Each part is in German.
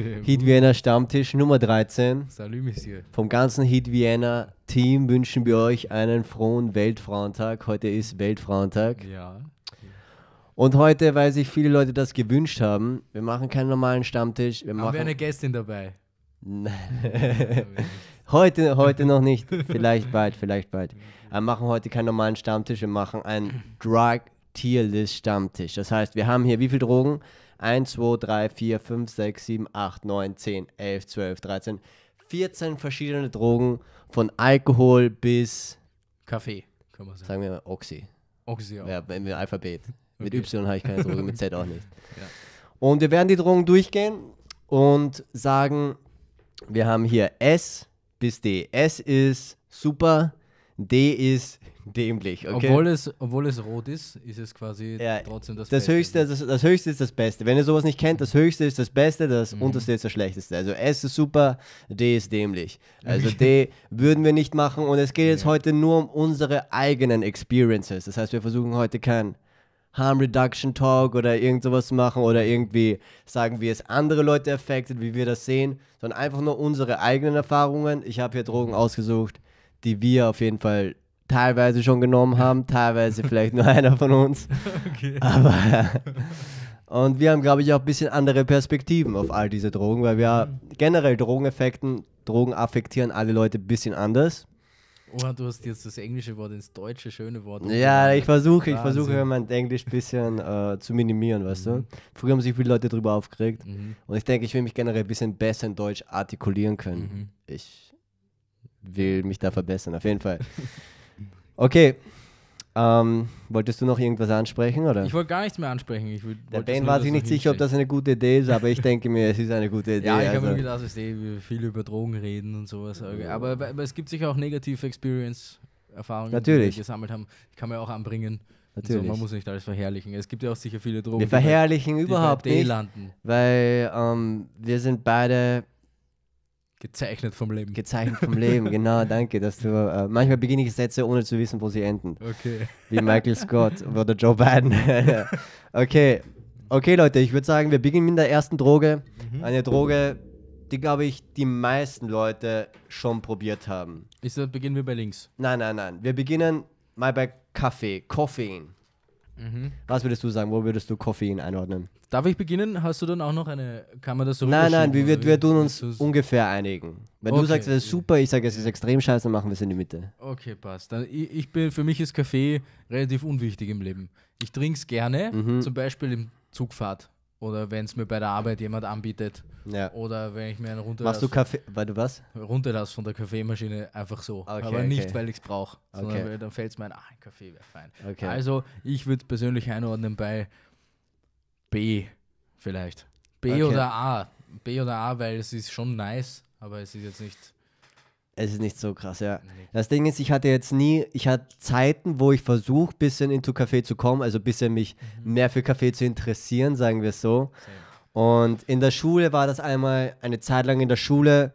Hit Vienna Stammtisch Nummer 13. Salut, Monsieur. Vom ganzen Hit Vienna Team wünschen wir euch einen frohen Weltfrauentag. Heute ist Weltfrauentag. Ja. Und heute, weil sich viele Leute das gewünscht haben, wir machen keinen normalen Stammtisch. Wir machen haben wir eine Gästin dabei? Nein. heute, heute noch nicht. Vielleicht bald, vielleicht bald. Wir machen heute keinen normalen Stammtisch. Wir machen einen Drug Tier List Stammtisch. Das heißt, wir haben hier wie viele Drogen? 1, 2, 3, 4, 5, 6, 7, 8, 9, 10, 11, 12, 13, 14 verschiedene Drogen, von Alkohol bis Kaffee, kann man sagen. Sagen wir mal Oxy. Oxy auch. Ja, mit Alphabet. Okay. Mit Y habe ich keine Droge, mit Z auch nicht. Ja. Und wir werden die Drogen durchgehen und sagen, wir haben hier S bis D. S ist super, D ist dämlich. Okay? Obwohl, es, obwohl es rot ist, ist es quasi ja, trotzdem das, das Beste. Höchste, ne? das, das, Höchste ist das Beste. Wenn ihr sowas nicht kennt, das Höchste ist das Beste, das mhm. Unterste ist das Schlechteste. Also S ist super, D ist dämlich. Also mhm. D würden wir nicht machen und es geht jetzt ja. heute nur um unsere eigenen Experiences. Das heißt, wir versuchen heute kein Harm Reduction Talk oder irgend sowas machen oder irgendwie sagen, wie es andere Leute affected, wie wir das sehen, sondern einfach nur unsere eigenen Erfahrungen. Ich habe hier Drogen ausgesucht, die wir auf jeden Fall teilweise schon genommen haben, teilweise vielleicht nur einer von uns. Okay. Aber, äh, und wir haben, glaube ich, auch ein bisschen andere Perspektiven auf all diese Drogen, weil wir mhm. generell Drogeneffekten, Drogen affektieren alle Leute ein bisschen anders. Oh, du hast jetzt das englische Wort ins deutsche schöne Wort. Ja, ich versuche, ich versuche mein Englisch ein bisschen äh, zu minimieren, weißt mhm. du. Früher haben sich viele Leute darüber aufgeregt. Mhm. Und ich denke, ich will mich generell ein bisschen besser in Deutsch artikulieren können. Mhm. Ich will mich da verbessern, auf jeden Fall. Okay. Ähm, wolltest du noch irgendwas ansprechen, oder? Ich wollte gar nichts mehr ansprechen. Ich will, Der Ben war sich nicht sicher, ob das eine gute Idee ist, aber ich denke mir, es ist eine gute Idee. Ja, ich also. habe mir gedacht, dass wir eh viel über Drogen reden und sowas. Aber, aber es gibt sicher auch negative Experience-Erfahrungen, die wir gesammelt haben. Ich kann mir auch anbringen. Natürlich. So, man muss nicht alles verherrlichen. Es gibt ja auch sicher viele Drogen. Wir verherrlichen die bei, die überhaupt bei nicht, landen. weil ähm, wir sind beide Gezeichnet vom Leben. Gezeichnet vom Leben, genau, danke, dass du. Äh, manchmal beginne ich Sätze, ohne zu wissen, wo sie enden. Okay. Wie Michael Scott oder Joe Biden. okay. Okay, Leute, ich würde sagen, wir beginnen mit der ersten Droge. Mhm. Eine Droge, die, glaube ich, die meisten Leute schon probiert haben. Ich sage, beginnen wir bei links. Nein, nein, nein. Wir beginnen mal bei Kaffee, Koffein. Mhm. Was würdest du sagen? Wo würdest du Koffein einordnen? Darf ich beginnen? Hast du dann auch noch eine? Kann man das so Nein, nein, wir, wir, wir tun uns ungefähr einigen. Wenn okay. du sagst, es ist super, ich sage, es ist extrem scheiße, dann machen wir es in die Mitte. Okay, passt. Dann, ich, ich, bin, für mich ist Kaffee relativ unwichtig im Leben. Ich trinke es gerne, mhm. zum Beispiel im Zugfahrt oder wenn es mir bei der Arbeit jemand anbietet. Ja. Oder wenn ich mir einen runterlasse. Machst du Kaffee, weil du was? Runterlasse von der Kaffeemaschine einfach so. Okay, Aber okay. nicht, weil ich es brauche, sondern okay. weil dann fällt es mir ein, ach, ein Kaffee wäre fein. Also ich würde persönlich einordnen bei B vielleicht. B oder A. B oder A, weil es ist schon nice, aber es ist jetzt nicht es ist nicht so krass, ja. Das Ding ist, ich hatte jetzt nie, ich hatte Zeiten, wo ich versuche, ein bisschen into Kaffee zu kommen, also ein bisschen mich mhm. mehr für Kaffee zu interessieren, sagen wir es so. Und in der Schule war das einmal, eine Zeit lang in der Schule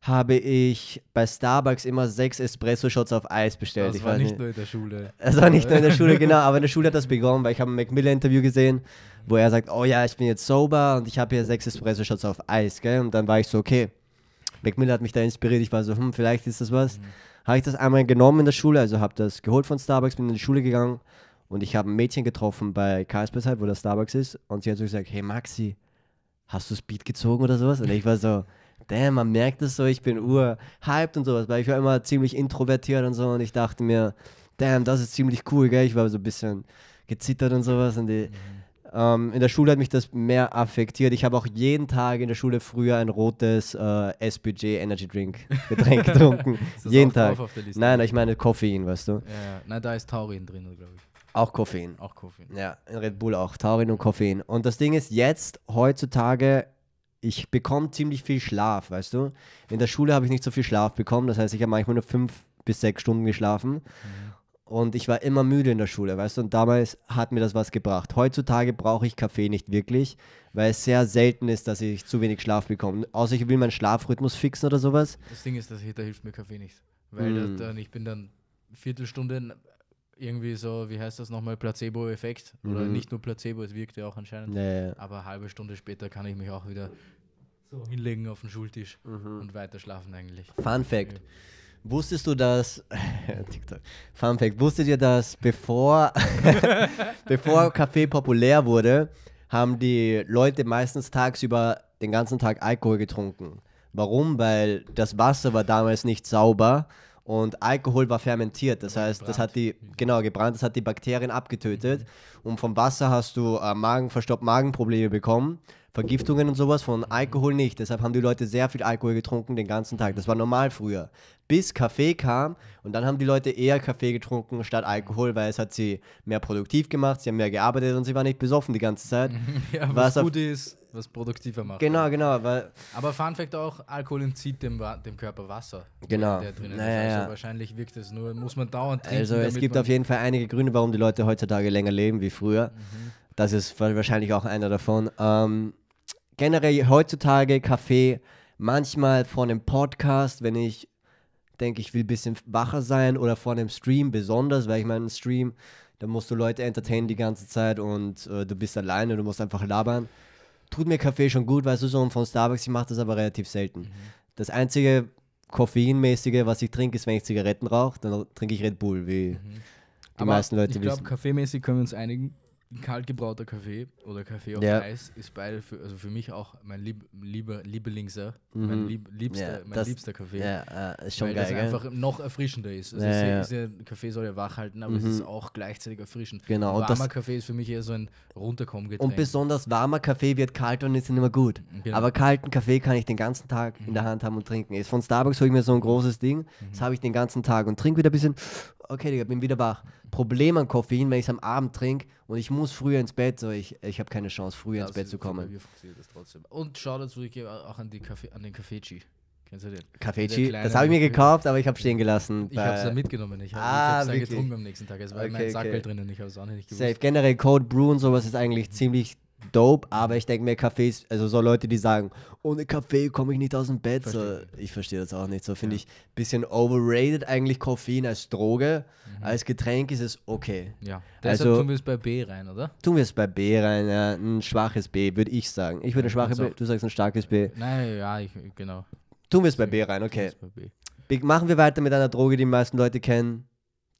habe ich bei Starbucks immer sechs Espresso-Shots auf Eis bestellt. Das ich war nicht, nicht nur in der Schule. Das war nicht nur in der Schule, genau, aber in der Schule hat das begonnen, weil ich habe ein Macmillan-Interview gesehen, wo er sagt, oh ja, ich bin jetzt sober und ich habe hier sechs Espresso-Shots auf Eis, gell? Und dann war ich so, okay, Black Miller hat mich da inspiriert. Ich war so, hm, vielleicht ist das was. Mhm. Habe ich das einmal genommen in der Schule, also habe das geholt von Starbucks, bin in die Schule gegangen und ich habe ein Mädchen getroffen bei Karlsbad, halt, wo das Starbucks ist. Und sie hat so gesagt, hey Maxi, hast du Speed gezogen oder sowas? Und ich war so, damn, man merkt das so, ich bin urhyped und sowas, weil ich war immer ziemlich introvertiert und so und ich dachte mir, damn, das ist ziemlich cool, gell? Ich war so ein bisschen gezittert und sowas und die, mhm ähm, in der Schule hat mich das mehr affektiert. Ich habe auch jeden Tag in der Schule früher ein rotes äh, SBG Energy Drink Getränk getrunken. jeden Tag. Nein, ich meine Koffein, weißt du. Ja, nein, da ist Taurin drin, glaube ich. Auch Koffein. Auch Koffein. Ja, in Red Bull auch. Taurin und Koffein. Und das Ding ist jetzt, heutzutage, ich bekomme ziemlich viel Schlaf, weißt du? In der Schule habe ich nicht so viel Schlaf bekommen. Das heißt, ich habe manchmal nur fünf bis sechs Stunden geschlafen. Mhm und ich war immer müde in der Schule, weißt du, und damals hat mir das was gebracht. Heutzutage brauche ich Kaffee nicht wirklich, weil es sehr selten ist, dass ich zu wenig Schlaf bekomme. Außer ich will meinen Schlafrhythmus fixen oder sowas. Das Ding ist, dass ich, da hilft mir Kaffee nicht, weil mm. da, da, ich bin dann Viertelstunde irgendwie so, wie heißt das nochmal, Placebo-Effekt oder mhm. nicht nur Placebo, es wirkt ja auch anscheinend, nee. aber eine halbe Stunde später kann ich mich auch wieder so hinlegen auf den Schultisch mhm. und weiter schlafen eigentlich. Fun Fact. Ja. Wusstest du, dass TikTok, Fun Fact, wusstet ihr, dass bevor, bevor Kaffee populär wurde, haben die Leute meistens tagsüber den ganzen Tag Alkohol getrunken. Warum? Weil das Wasser war damals nicht sauber und Alkohol war fermentiert. Das heißt, gebrannt. das hat die, genau, gebrannt, das hat die Bakterien abgetötet. Mhm. Und vom Wasser hast du äh, Magenverstopp, Magenprobleme bekommen. Vergiftungen und sowas, von Alkohol nicht. Deshalb haben die Leute sehr viel Alkohol getrunken den ganzen Tag. Das war normal früher. Bis Kaffee kam und dann haben die Leute eher Kaffee getrunken statt Alkohol, weil es hat sie mehr produktiv gemacht, sie haben mehr gearbeitet und sie waren nicht besoffen die ganze Zeit. ja, was, was gut ist, was produktiver macht. Genau, genau. Weil Aber Fun Fact auch, Alkohol entzieht dem, dem Körper Wasser. Genau. Der drinnen naja, ist. Also ja. wahrscheinlich wirkt es nur, muss man dauernd trinken. Also es gibt auf jeden Fall einige Gründe, warum die Leute heutzutage länger leben wie früher. Mhm. Das ist wahrscheinlich auch einer davon. Ähm, generell heutzutage Kaffee manchmal vor einem Podcast, wenn ich denke, ich will ein bisschen wacher sein oder vor einem Stream besonders, weil ich meine, Stream, da musst du Leute entertainen die ganze Zeit und äh, du bist alleine, du musst einfach labern. Tut mir Kaffee schon gut, weißt du, so von Starbucks, ich mache das aber relativ selten. Mhm. Das einzige Koffeinmäßige, was ich trinke, ist, wenn ich Zigaretten rauche, dann trinke ich Red Bull, wie mhm. die aber meisten Leute ich glaub, wissen. Ich glaube, kaffeemäßig können wir uns einigen kalt gebrauter Kaffee oder Kaffee auf ja. Eis ist beide für, also für mich auch mein Lieb, lieber Lieblingser, mhm. mein lieb, liebster, ja, mein das, liebster Kaffee. Ja, äh, ist schon weil geil. Weil es einfach noch erfrischender ist. Also ja, ist ja, Kaffee soll ja wach halten, aber mhm. es ist auch gleichzeitig erfrischend. Genau. Und warmer Kaffee ist für mich eher so ein runterkommen Und besonders warmer Kaffee wird kalt und ist nicht immer gut. Genau. Aber kalten Kaffee kann ich den ganzen Tag mhm. in der mhm. Hand haben und trinken. Von Starbucks hole ich mir so ein großes Ding, das mhm. habe ich den ganzen Tag und trinke wieder ein bisschen okay, Digga, bin wieder wach. Problem an Koffein, wenn ich es am Abend trinke und ich muss früher ins Bett, so ich, ich habe keine Chance, früher ja, ins Bett zu kommen. das trotzdem. Und schau dazu, ich gehe auch an, die Kaffee, an den Kaffeechi. Kennst du den? Kaffeechi, das habe ich mir gekauft, aber ich habe stehen gelassen. Ich habe es dann mitgenommen. Ich habe es ah, dann getrunken am nächsten Tag. Es war okay, mein Sackel okay. und ich habe es auch nicht gewusst. Safe. Generell Code Brew und sowas ist eigentlich ziemlich dope, aber ich denke mir, Kaffee ist, also so Leute, die sagen, ohne Kaffee komme ich nicht aus dem Bett. Versteh. So, ich verstehe das auch nicht. So finde ja. ich ein bisschen overrated eigentlich Koffein als Droge. Mhm. Als Getränk ist es okay. Ja, deshalb also, tun wir es bei B rein, oder? Tun wir es bei B rein, ja. Ein schwaches B, würde ich sagen. Ich würde ja, ein schwaches B, du sagst ein starkes B. Äh, nein, ja, ich, genau. Tun wir es bei B rein, okay. B. Machen wir weiter mit einer Droge, die die meisten Leute kennen,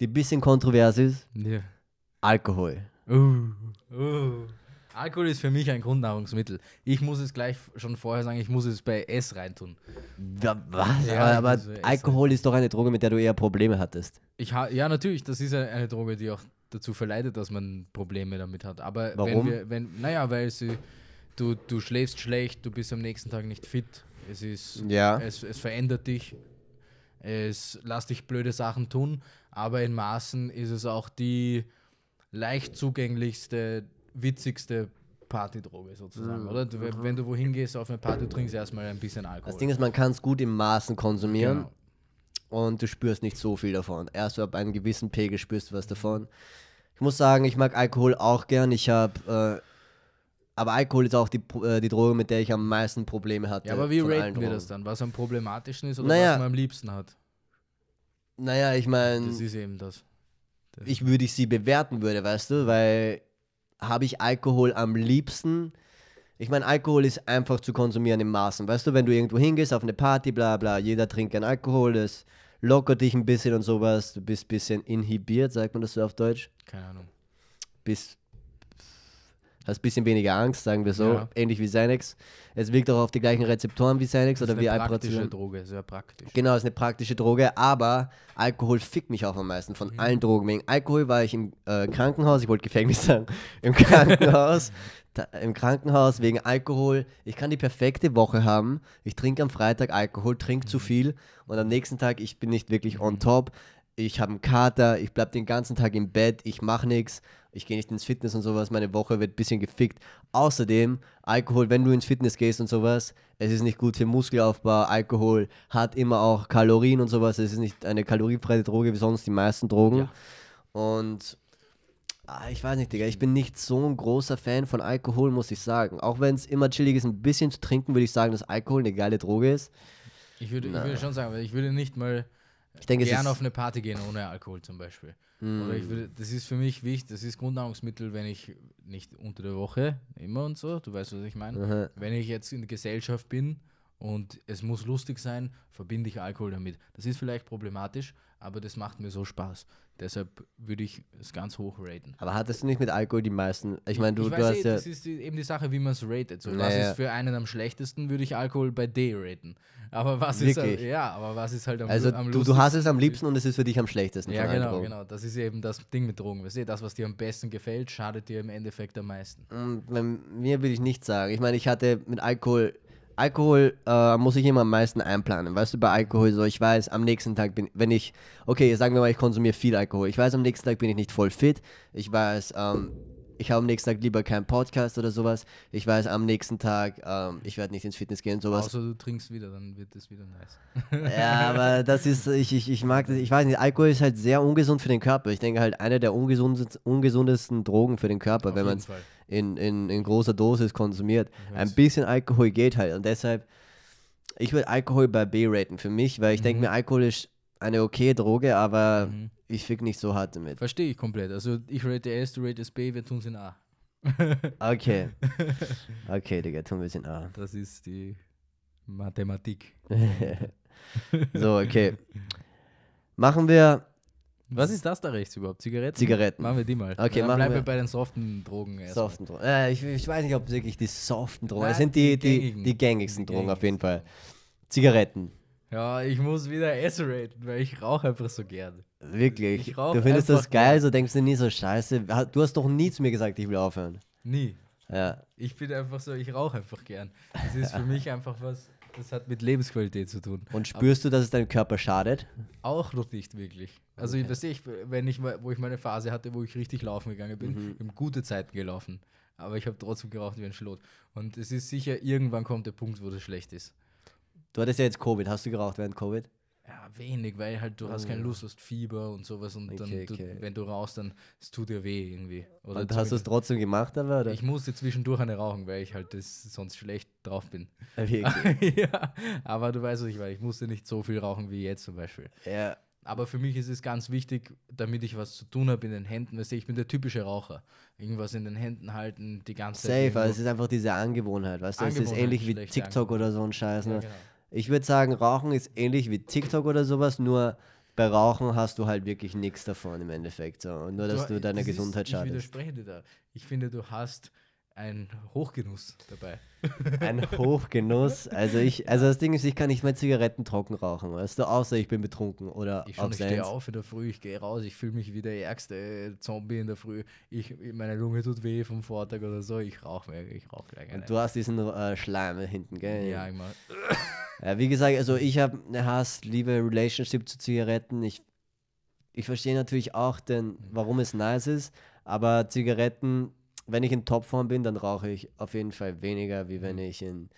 die ein bisschen kontrovers ist. Ja. Alkohol. Uh, uh. Alkohol ist für mich ein Grundnahrungsmittel. Ich muss es gleich schon vorher sagen, ich muss es bei S reintun. Ja, was? Ja, aber, aber Alkohol ist doch eine Droge, mit der du eher Probleme hattest. Ich ha ja, natürlich, das ist eine Droge, die auch dazu verleitet, dass man Probleme damit hat. Aber Warum? wenn wir, wenn, naja, weil sie, du, du schläfst schlecht, du bist am nächsten Tag nicht fit, es ist, ja. es, es verändert dich, es lässt dich blöde Sachen tun, aber in Maßen ist es auch die leicht zugänglichste witzigste Partydroge sozusagen, mhm. oder? Du, wenn du wohin gehst auf eine Party, trinkst erstmal ein bisschen Alkohol. Das Ding ist, man kann es gut im Maßen konsumieren. Genau und du spürst nicht so viel davon. Erst ab einem gewissen Pegel spürst du was davon. Ich muss sagen, ich mag Alkohol auch gern. Ich habe, äh, aber Alkohol ist auch die, äh, die Droge, mit der ich am meisten Probleme hatte. Ja, aber wie raten wir das dann? Was am problematischsten ist oder naja, was man am liebsten hat? Naja, ich meine. Das ist eben das. das. Ich würde ich sie bewerten würde, weißt du, weil habe ich Alkohol am liebsten. Ich meine, Alkohol ist einfach zu konsumieren im Maßen. Weißt du, wenn du irgendwo hingehst auf eine Party, bla bla, jeder trinkt gern Alkohol, das lockert dich ein bisschen und sowas. Du bist ein bisschen inhibiert, sagt man das so auf Deutsch? Keine Ahnung. Bist hast ein bisschen weniger Angst, sagen wir so, ja. ähnlich wie Xanax. Es wirkt auch auf die gleichen Rezeptoren wie Xanax oder wie Alprazolam. Ist eine praktische Droge, sehr praktisch. Genau, ist eine praktische Droge, aber Alkohol fickt mich auch am meisten von mhm. allen Drogen. Wegen Alkohol war ich im äh, Krankenhaus, ich wollte Gefängnis sagen, im Krankenhaus. da, Im Krankenhaus wegen Alkohol. Ich kann die perfekte Woche haben. Ich trinke am Freitag Alkohol, trinke mhm. zu viel und am nächsten Tag, ich bin nicht wirklich on mhm. top ich habe einen Kater, ich bleibe den ganzen Tag im Bett, ich mache nichts, ich gehe nicht ins Fitness und sowas, meine Woche wird ein bisschen gefickt. Außerdem, Alkohol, wenn du ins Fitness gehst und sowas, es ist nicht gut für Muskelaufbau. Alkohol hat immer auch Kalorien und sowas, es ist nicht eine kalorienfreie Droge wie sonst die meisten Drogen. Ja. Und ah, ich weiß nicht, Digga, ich bin nicht so ein großer Fan von Alkohol, muss ich sagen. Auch wenn es immer chillig ist, ein bisschen zu trinken, würde ich sagen, dass Alkohol eine geile Droge ist. Ich würde, ich würde schon sagen, weil ich würde nicht mal ich denke, gern auf eine Party gehen ohne Alkohol zum Beispiel. Mm. Oder ich würde, das ist für mich wichtig, das ist Grundnahrungsmittel, wenn ich nicht unter der Woche immer und so, du weißt, was ich meine. Aha. Wenn ich jetzt in der Gesellschaft bin und es muss lustig sein, verbinde ich Alkohol damit. Das ist vielleicht problematisch, aber das macht mir so Spaß. Deshalb würde ich es ganz hoch raten. Aber hattest du nicht mit Alkohol die meisten? Ich meine, du, ich du hast eh, ja. Das ist eben die Sache, wie man es ratet. So, naja. Was ist für einen am schlechtesten, würde ich Alkohol bei D raten. Aber was Wirklich? ist ja, aber was ist halt am, also, am du, du hast es am liebsten und es ist für dich am schlechtesten. Ja, genau, genau. Das ist eben das Ding mit Drogen. Weißt du, das, was dir am besten gefällt, schadet dir im Endeffekt am meisten. Bei mm, mir würde ich nicht sagen. Ich meine, ich hatte mit Alkohol Alkohol äh, muss ich immer am meisten einplanen. Weißt du, bei Alkohol so, ich weiß, am nächsten Tag bin wenn ich, okay, sagen wir mal, ich konsumiere viel Alkohol. Ich weiß, am nächsten Tag bin ich nicht voll fit. Ich weiß, ähm, ich habe am nächsten Tag lieber keinen Podcast oder sowas. Ich weiß, am nächsten Tag, ähm, ich werde nicht ins Fitness gehen, und sowas. Außer du trinkst wieder, dann wird es wieder nice. ja, aber das ist, ich, ich, ich mag das, ich weiß nicht, Alkohol ist halt sehr ungesund für den Körper. Ich denke halt, eine der ungesund, ungesundesten Drogen für den Körper, Auf wenn man es in, in, in großer Dosis konsumiert. Ein bisschen Alkohol geht halt und deshalb, ich würde Alkohol bei B raten für mich, weil ich mhm. denke mir, Alkohol ist eine okay Droge, aber. Mhm ich fick nicht so hart damit. Verstehe ich komplett. Also ich rate S, du ratest B, wir tun es in A. okay. Okay, Digga, tun wir es in A. Das ist die Mathematik. so, okay. Machen wir. Was ist das da rechts überhaupt? Zigaretten? Zigaretten. Machen wir die mal. Okay, Weil dann bleiben wir bei den soften Drogen erst. Soften Drogen. Äh, ich, ich, weiß nicht, ob wirklich die soften Drogen. Es sind die, die, die, die gängigsten Drogen auf jeden Fall. Zigaretten. Ja, ich muss wieder S raten, weil ich rauche einfach so gern. Wirklich. du findest das geil, so denkst du nie so scheiße. Du hast doch nie zu mir gesagt, ich will aufhören. Nie. Ja. Ich bin einfach so, ich rauche einfach gern. Das ist für mich einfach was, das hat mit Lebensqualität zu tun. Und spürst Aber du, dass es deinem Körper schadet? Auch noch nicht wirklich. Also okay. ich weiß wenn ich wo ich meine Phase hatte, wo ich richtig laufen gegangen bin, mhm. ich gute Zeiten gelaufen. Aber ich habe trotzdem geraucht wie ein Schlot. Und es ist sicher, irgendwann kommt der Punkt, wo das schlecht ist. Du hattest ja jetzt Covid. Hast du geraucht während Covid? Ja, wenig, weil halt du hast keine Lust, hast Fieber und sowas und dann, okay, okay. wenn du rauchst, dann es tut dir weh irgendwie. Oder und hast du es trotzdem gemacht aber? Oder? Ich musste zwischendurch eine rauchen, weil ich halt das sonst schlecht drauf bin. Okay, ah, ja, aber du weißt, was ich meine. Ich musste nicht so viel rauchen wie jetzt zum Beispiel. Ja. Aber für mich ist es ganz wichtig, damit ich was zu tun habe in den Händen. Weißt du, ich bin der typische Raucher. Irgendwas in den Händen halten, die ganze Safe, Zeit. Safe, also es ist einfach diese Angewohnheit, weißt du? Es ist ähnlich wie TikTok oder so ein Scheiß. Ne? Ja, genau. Ich würde sagen, Rauchen ist ähnlich wie TikTok oder sowas, nur bei Rauchen hast du halt wirklich nichts davon im Endeffekt. So. nur, dass du, du deiner das Gesundheit ist, schadest. Ich widerspreche dir da. Ich finde, du hast ein Hochgenuss dabei. Ein Hochgenuss. Also ich, also das Ding ist, ich kann nicht mehr Zigaretten trocken rauchen, weißt du, außer ich bin betrunken oder Ich, ich stehe auf in der Früh, ich gehe raus, ich fühle mich wie der ärgste Zombie in der Früh. Ich, meine Lunge tut weh vom Vortag oder so, ich rauche mehr, ich rauche gleich. Und du hast diesen äh, Schleim hinten, gell? Ja, immer. Ja, wie gesagt, also ich habe eine Hass-Liebe Relationship zu Zigaretten. Ich, ich verstehe natürlich auch, denn, warum es nice ist, aber Zigaretten wenn ich in Topform bin, dann rauche ich auf jeden Fall weniger, wie wenn mhm. ich in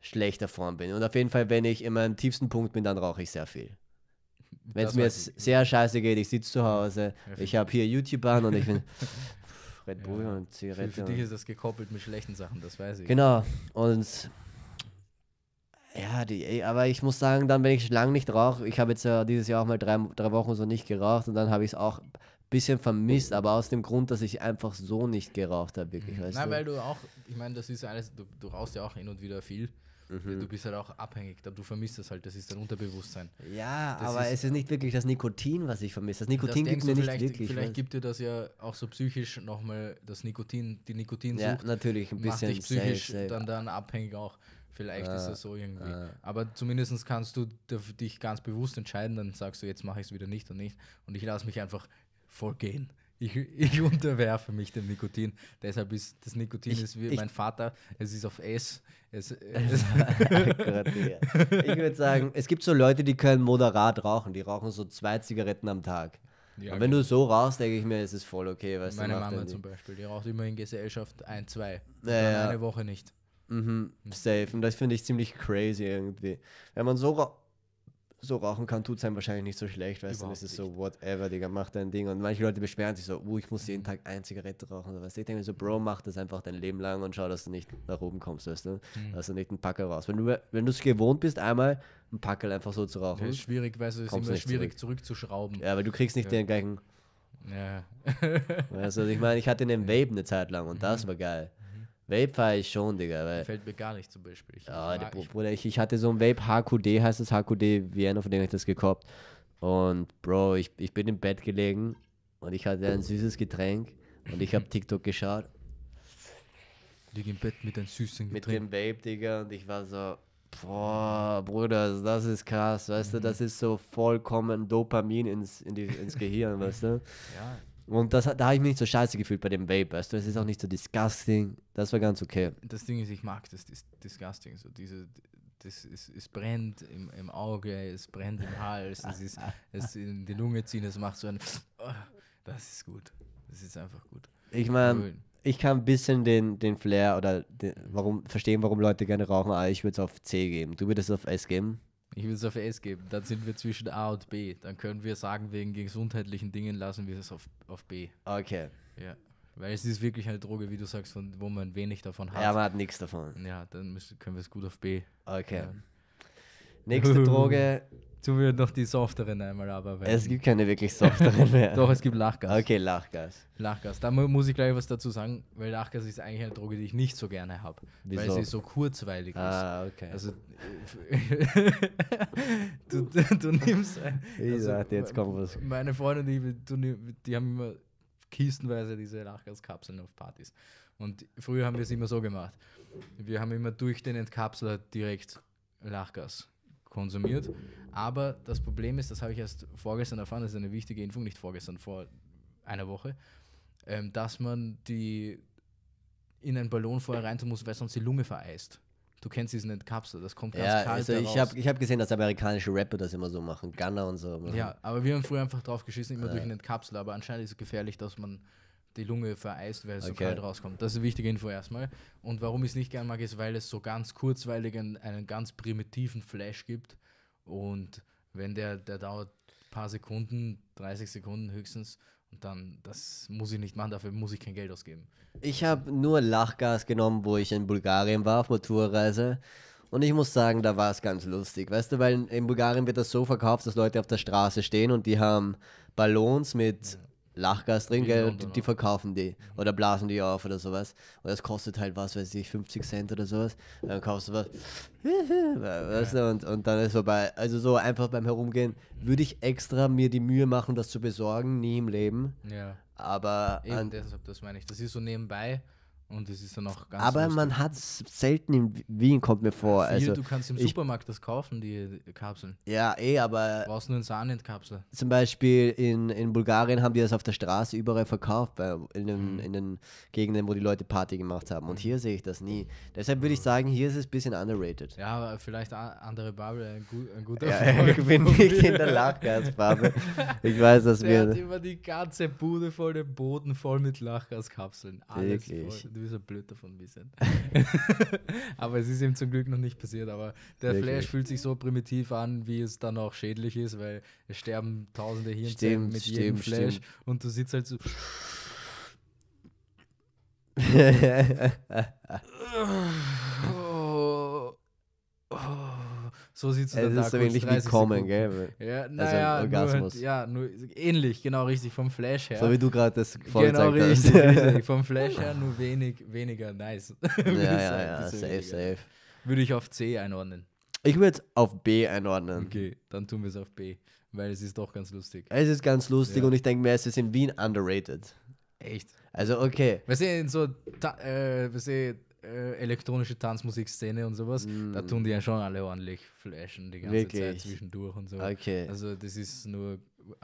schlechter Form bin. Und auf jeden Fall, wenn ich in meinem tiefsten Punkt bin, dann rauche ich sehr viel. Wenn es mir jetzt sehr scheiße geht, ich sitze zu Hause, ja, ich habe hier YouTube an und ich bin Red Bull ja. und Zigarette. Für, für dich ist das gekoppelt mit schlechten Sachen, das weiß ich. Genau. Und ja, die, aber ich muss sagen, dann, wenn ich lange nicht rauche, ich habe jetzt ja dieses Jahr auch mal drei, drei Wochen so nicht geraucht und dann habe ich es auch bisschen vermisst, aber aus dem Grund, dass ich einfach so nicht geraucht habe, wirklich. Mhm. Weißt Nein, du? weil du auch, ich meine, das ist alles, du, du rauchst ja auch hin und wieder viel. Mhm. Du bist halt auch abhängig, aber du vermisst das halt, das ist dein Unterbewusstsein. Ja, das aber ist, es ist nicht wirklich das Nikotin, was ich vermisse. Das Nikotin das gibt mir nicht wirklich. Vielleicht gibt dir das ja auch so psychisch nochmal das Nikotin, die Nikotin Ja, natürlich, ein bisschen. Macht dich psychisch safe, safe. Dann, dann abhängig auch. Vielleicht ah, ist das so irgendwie. Ah. Aber zumindest kannst du dich ganz bewusst entscheiden, dann sagst du, jetzt mache ich es wieder nicht und nicht. Und ich lasse mich einfach vollgehen. Ich, ich unterwerfe mich dem Nikotin. Deshalb ist das Nikotin ich, ist wie ich, mein Vater. Es ist auf S. Es, es ich würde sagen, es gibt so Leute, die können moderat rauchen. Die rauchen so zwei Zigaretten am Tag. Ja, Aber wenn genau. du so rauchst, denke ich mir, ist es voll okay. Was Meine Mama zum Beispiel, die raucht immer in Gesellschaft ein, zwei. Naja. Eine Woche nicht. Mhm, hm. safe. Und das finde ich ziemlich crazy irgendwie. Wenn man so raucht so rauchen kann, tut es einem wahrscheinlich nicht so schlecht, weißt du? Es ist so, whatever, Digga, mach dein Ding. Und manche Leute beschweren sich so, oh, ich muss jeden mhm. Tag ein Zigarette rauchen. Oder was. Ich denke mir so, Bro, mach das einfach dein Leben lang und schau, dass du nicht nach oben kommst, weißt du? Mhm. Dass du nicht einen Packer raus. Wenn du wenn es gewohnt bist, einmal einen Packer einfach so zu rauchen. Das ist schwierig, weil es ist immer schwierig zurück. zurückzuschrauben. Ja, weil du kriegst nicht ja. den gleichen. Ja. weißt du, ich meine, ich hatte einen Vape eine Zeit lang und das mhm. war geil. Vape fahre ich schon, Digga. Weil Fällt mir gar nicht zum Beispiel. Ich, ja, der, Bruder, ich, ich hatte so ein Vape HQD, heißt es HQD Vienna, von dem ich das gekauft. Und Bro, ich, ich bin im Bett gelegen und ich hatte ein süßes Getränk und ich habe TikTok geschaut. Lieg im Bett mit einem süßen Getränk. Mit dem Vape, Digga, und ich war so, boah, Bruder, das ist krass, weißt mhm. du, das ist so vollkommen Dopamin ins, in die, ins Gehirn, weißt du? Ja. Und das, da habe ich mich nicht so scheiße gefühlt bei dem Vape, weißt du, es ist auch nicht so disgusting, das war ganz okay. Das Ding ist, ich mag das dis disgusting, so diese, das ist, es brennt im, im Auge, es brennt im Hals, es ist, es in die Lunge ziehen, es macht so ein, oh, das ist gut, das ist einfach gut. Ich meine, ich kann ein bisschen den, den Flair oder den, warum, verstehen, warum Leute gerne rauchen, aber ich würde es auf C geben, du würdest es auf S geben? Ich will es auf S geben. Dann sind wir zwischen A und B. Dann können wir sagen, wegen gesundheitlichen Dingen lassen wir es auf, auf B. Okay. Ja. Weil es ist wirklich eine Droge, wie du sagst, von, wo man wenig davon hat. Ja, man hat nichts davon. Ja, dann müssen, können wir es gut auf B. Okay. Ja. Nächste Droge Tun wir noch die softeren einmal abarbeiten. Es gibt keine wirklich softeren mehr. Doch, es gibt Lachgas. Okay, Lachgas. Lachgas. Da muss ich gleich was dazu sagen, weil Lachgas ist eigentlich eine Droge, die ich nicht so gerne habe. Weil sie so kurzweilig ah, ist. Ah, okay. Also, du, du, du, nimmst. Ein, also, dachte, jetzt kommt was. Meine Freunde, die, die, die haben immer kistenweise diese Lachgaskapseln auf Partys. Und früher haben wir es immer so gemacht. Wir haben immer durch den Entkapsler direkt Lachgas konsumiert. Aber das Problem ist, das habe ich erst vorgestern erfahren, das ist eine wichtige Info, nicht vorgestern, vor einer Woche, ähm, dass man die in einen Ballon vorher rein tun muss, weil sonst die Lunge vereist. Du kennst diesen Entkapsel, das kommt ganz ja, kalt also ich habe hab gesehen, dass amerikanische Rapper das immer so machen, Gunner und so. Ja, aber wir haben früher einfach drauf geschissen, immer ja. durch einen Entkapsel, aber anscheinend ist es gefährlich, dass man die Lunge vereist, weil es okay. so kalt rauskommt. Das ist eine wichtige Info erstmal. Und warum ich es nicht gern mag, ist, weil es so ganz kurzweilig einen, einen ganz primitiven Flash gibt. Und wenn der, der dauert ein paar Sekunden, 30 Sekunden höchstens, und dann, das muss ich nicht machen, dafür muss ich kein Geld ausgeben. Ich habe nur Lachgas genommen, wo ich in Bulgarien war auf Motorreise. Und ich muss sagen, da war es ganz lustig. Weißt du, weil in Bulgarien wird das so verkauft, dass Leute auf der Straße stehen und die haben Ballons mit ja. Lachgas drin, gell, genau, die, die, genau. verkaufen die oder blasen die auf oder sowas. Und das kostet halt was, weiß ich, 50 Cent oder sowas. Dann kaufst du was, weißt du, und, und dann ist vorbei. Also so einfach beim Herumgehen würde ich extra mir die Mühe machen, das zu besorgen, nie im Leben. Ja. Aber Eben deshalb, das meine ich. Das ist so nebenbei und es ist dann auch ganz. Aber lustig. man hat es selten in Wien, kommt mir vor. Also, du kannst im Supermarkt das kaufen, die Kapseln. Ja, eh, aber. Du brauchst nur eine Sahnenkapsel. Zum Beispiel in, in Bulgarien haben die das auf der Straße überall verkauft, bei, in, den, mhm. in den Gegenden, wo die Leute Party gemacht haben. Und mhm. hier sehe ich das nie. Mhm. Deshalb würde ich mhm. sagen, hier ist es ein bisschen underrated. Ja, aber vielleicht andere Bubble, ein, gut, ein guter ja, Erfolg. Ich bin nicht in der Lachgasbubble. ich weiß, dass der wir. Hat immer die ganze Bude voll, den Boden voll mit Lachgaskapseln. Alles Wirklich. voll du bist ja blöd davon, Vincent. aber es ist ihm zum Glück noch nicht passiert. Aber der Wirklich? Flash fühlt sich so primitiv an, wie es dann auch schädlich ist, weil es sterben tausende Hirnzellen mit stimmt, jedem Flash stimmt. und du sitzt halt so. oh, oh. So sieht es dann da aus. so ähnlich wie Kommen, gell? Ja, naja, also halt, Orgasmus. Halt, ja, nur ähnlich, genau richtig, vom Flash her. So wie du gerade das vorhin genau, hast. Genau richtig, vom Flash her nur wenig, weniger nice. ja, ja, ja, safe, weniger. safe. Würde ich auf C einordnen. Ich würde es auf B einordnen. Okay, dann tun wir es auf B, weil es ist doch ganz lustig. Es ist ganz lustig ja. und ich denke mir, es ist in Wien underrated. Echt? Also, okay. Wir sehen so, äh, wir sehen äh, elektronische Tanzmusikszene und sowas, mm. da tun die ja schon alle ordentlich flashen die ganze Wirklich? Zeit zwischendurch und so. Okay. Also das ist nur,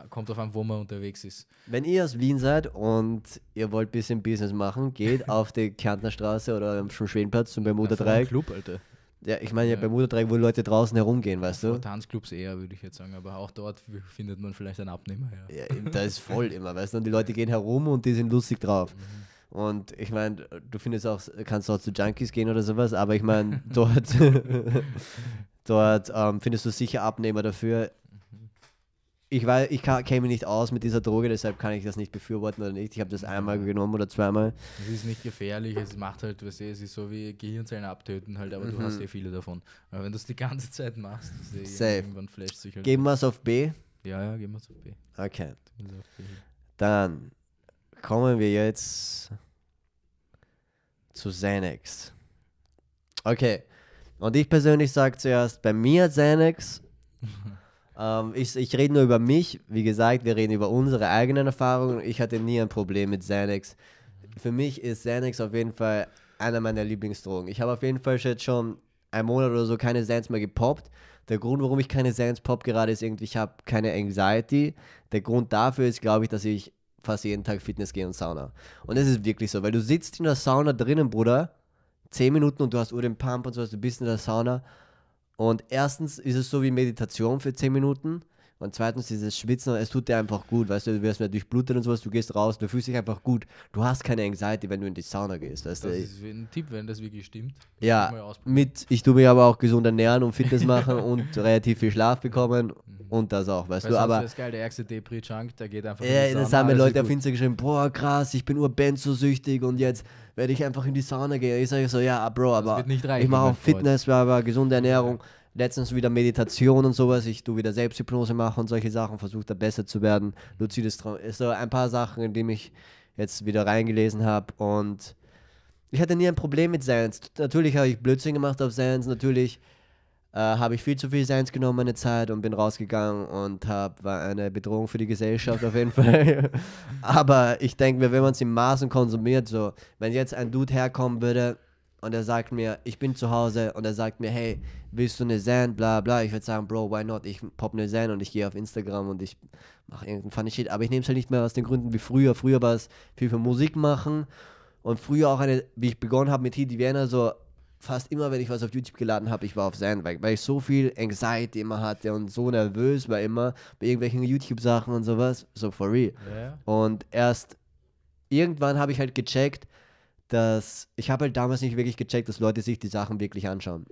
kommt auf an, wo man unterwegs ist. Wenn ihr aus Wien seid und ihr wollt ein bisschen Business machen, geht auf die Kärntner Straße oder am Schwedenplatz zum Bermuda 3. Club, Alter. Ja, ich meine ja, ja. Bermuda Dreieck, wo Leute draußen herumgehen, weißt du? Vor Tanzclubs eher, würde ich jetzt sagen, aber auch dort findet man vielleicht einen Abnehmer. Ja, ja da ist voll immer, weißt du? Und die Leute gehen herum und die sind lustig drauf. Mhm. Und ich meine, du findest auch, kannst auch zu Junkies gehen oder sowas, aber ich meine, dort, dort ähm, findest du sicher Abnehmer dafür. Mhm. Ich weiß, ich käme nicht aus mit dieser Droge, deshalb kann ich das nicht befürworten oder nicht. Ich habe das mhm. einmal genommen oder zweimal. Es ist nicht gefährlich, es macht halt, was es ist so wie Gehirnzellen abtöten halt, aber mhm. du hast mhm. eh viele davon. Aber wenn du es die ganze Zeit machst, eh Safe. irgendwann flasht sich halt. Geben wir es auf B? Ja, ja, geben wir es auf B. Okay. Dann kommen wir jetzt zu Xanax. Okay. Und ich persönlich sage zuerst, bei mir Xanax. ähm, ich ich rede nur über mich. Wie gesagt, wir reden über unsere eigenen Erfahrungen. Ich hatte nie ein Problem mit Xanax. Für mich ist Xanax auf jeden Fall einer meiner Lieblingsdrogen. Ich habe auf jeden Fall jetzt schon einen Monat oder so keine Xans mehr gepoppt. Der Grund, warum ich keine Xans pop gerade ist irgendwie, ich habe keine Anxiety. Der Grund dafür ist, glaube ich, dass ich fast jeden Tag Fitness gehen und Sauna. Und es ist wirklich so, weil du sitzt in der Sauna drinnen, Bruder, 10 Minuten und du hast Uhr den Pump und so, also du bist in der Sauna. Und erstens ist es so wie Meditation für 10 Minuten. Und zweitens dieses Schwitzen, es tut dir einfach gut, weißt du, du wirst mehr durchblutet und sowas, du gehst raus, du fühlst dich einfach gut. Du hast keine Anxiety, wenn du in die Sauna gehst, weißt das du. Das ist ein Tipp, wenn das wirklich stimmt. Das ja, mit, ich tue mich aber auch gesund ernähren und Fitness machen und relativ viel Schlaf bekommen mhm. und das auch, weißt, weißt du, aber... Das ist geil, der ärgste Depri-Junk, der geht einfach Ja, das haben mir Leute auf Instagram geschrieben, boah, krass, ich bin urbenzo-süchtig und jetzt werde ich einfach in die Sauna gehen. Ich sage so, ja, Bro, aber ich mache auch Fitness, aber gesunde Ernährung. Ja letztens wieder Meditation und sowas. Ich tue wieder Selbsthypnose machen und solche Sachen, versuche da besser zu werden. Lucides Traum ist so ein paar Sachen, in die ich jetzt wieder reingelesen habe. Und ich hatte nie ein Problem mit Science. Natürlich habe ich Blödsinn gemacht auf Science. Natürlich äh, habe ich viel zu viel Science genommen meine Zeit und bin rausgegangen und hab, war eine Bedrohung für die Gesellschaft auf jeden Fall. Aber ich denke mir, wenn man es in Maßen konsumiert, so, wenn jetzt ein Dude herkommen würde, und er sagt mir, ich bin zu Hause und er sagt mir, hey, willst du eine Zen, bla bla. Ich würde sagen, Bro, why not? Ich pop eine Zen und ich gehe auf Instagram und ich mache irgendeinen funny Shit. Aber ich nehme es halt nicht mehr aus den Gründen wie früher. Früher war es viel für Musik machen und früher auch eine, wie ich begonnen habe mit Hidi Vienna, so fast immer, wenn ich was auf YouTube geladen habe, ich war auf Zen, weil, weil ich so viel Anxiety immer hatte und so nervös war immer bei irgendwelchen YouTube-Sachen und sowas. So for real. Yeah. Und erst irgendwann habe ich halt gecheckt, dass ich habe halt damals nicht wirklich gecheckt, dass Leute sich die Sachen wirklich anschauen.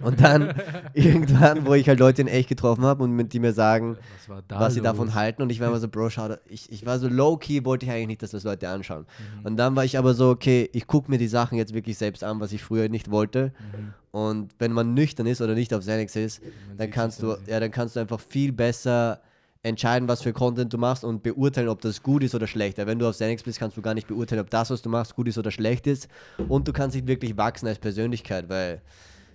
Und dann irgendwann, wo ich halt Leute in echt getroffen habe und mit die mir sagen, was, was sie davon halten. Und ich war immer so, Bro, schau, ich, ich war so low-key, wollte ich eigentlich nicht, dass das Leute anschauen. Mhm. Und dann war ich aber so, okay, ich gucke mir die Sachen jetzt wirklich selbst an, was ich früher nicht wollte. Mhm. Und wenn man nüchtern ist oder nicht auf Xanax ist, dann kannst du, ja, dann kannst du einfach viel besser entscheiden, was für Content du machst und beurteilen, ob das gut ist oder schlecht. Weil wenn du auf Xanax bist, kannst du gar nicht beurteilen, ob das, was du machst, gut ist oder schlecht ist. Und du kannst nicht wirklich wachsen als Persönlichkeit, weil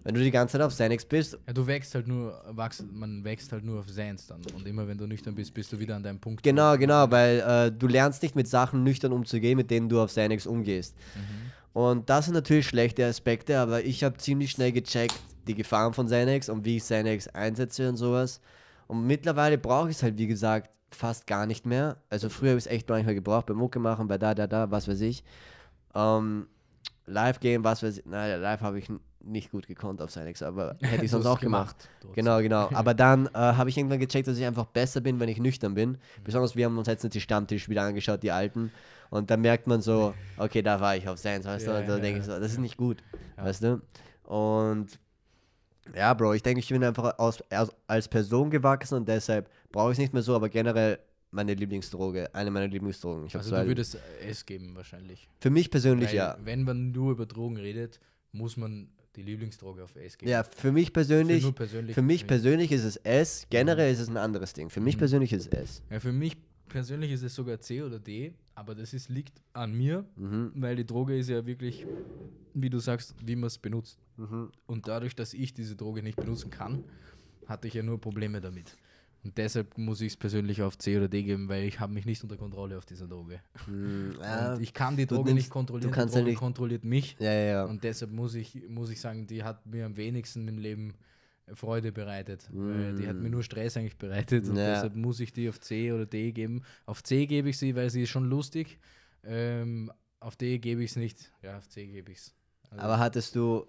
wenn du die ganze Zeit auf Xanax bist. Ja, du wächst halt nur, wachst, man wächst halt nur auf Xans dann. Und immer wenn du nüchtern bist, bist du wieder an deinem Punkt. Genau, genau, weil äh, du lernst nicht mit Sachen nüchtern umzugehen, mit denen du auf Xanax umgehst. Mhm. Und das sind natürlich schlechte Aspekte, aber ich habe ziemlich schnell gecheckt, die Gefahren von Xanax und wie ich Xanax einsetze und sowas. Und mittlerweile brauche ich es halt, wie gesagt, fast gar nicht mehr. Also früher habe ich es echt manchmal gebraucht, beim Mucke machen, bei da, da, da, was weiß ich. Ähm, live gehen, was weiß ich. Nein, live habe ich nicht gut gekonnt auf Sinex, aber hätte ich sonst auch gemacht. gemacht. Genau, genau. Aber dann äh, habe ich irgendwann gecheckt, dass ich einfach besser bin, wenn ich nüchtern bin. Mhm. Besonders wir haben uns letztens die Stammtisch wieder angeschaut, die alten. Und da merkt man so, okay, da war ich auf Science, weißt ja, du? Und dann ja, denke ich so, das ist nicht gut, weißt du? Und ja, Bro, ich denke, ich bin einfach aus, als Person gewachsen und deshalb brauche ich es nicht mehr so, aber generell meine Lieblingsdroge, eine meiner Lieblingsdrogen. Ich also du würdest es geben wahrscheinlich. Für mich persönlich Weil, ja. Wenn man nur über Drogen redet, muss man die Lieblingsdroge auf S geben. Ja, für mich persönlich, für, persönlich, für mich persönlich ist es S, generell ist es ein anderes Ding. Für mich mhm. persönlich ist es S. Ja, für mich persönlich ist es sogar C oder D, aber das ist, liegt an mir, mhm. weil die Droge ist ja wirklich, wie du sagst, wie man es benutzt. Mhm. Und dadurch, dass ich diese Droge nicht benutzen kann, hatte ich ja nur Probleme damit. Und deshalb muss ich es persönlich auf C oder D geben, weil ich habe mich nicht unter Kontrolle auf dieser Droge. Mhm, äh, ich kann die Droge nimmst, nicht kontrollieren, du kannst die Droge ja nicht, kontrolliert mich. Ja, ja, und deshalb muss ich, muss ich sagen, die hat mir am wenigsten im Leben Freude bereitet. Mm. die hat mir mm. nur Stress eigentlich bereitet und ja. deshalb muss ich die auf C oder D geben. Auf C gebe ich sie, weil sie ist schon lustig. Ähm, auf D gebe ich es nicht. Ja, auf C gebe ich es. Also aber hattest du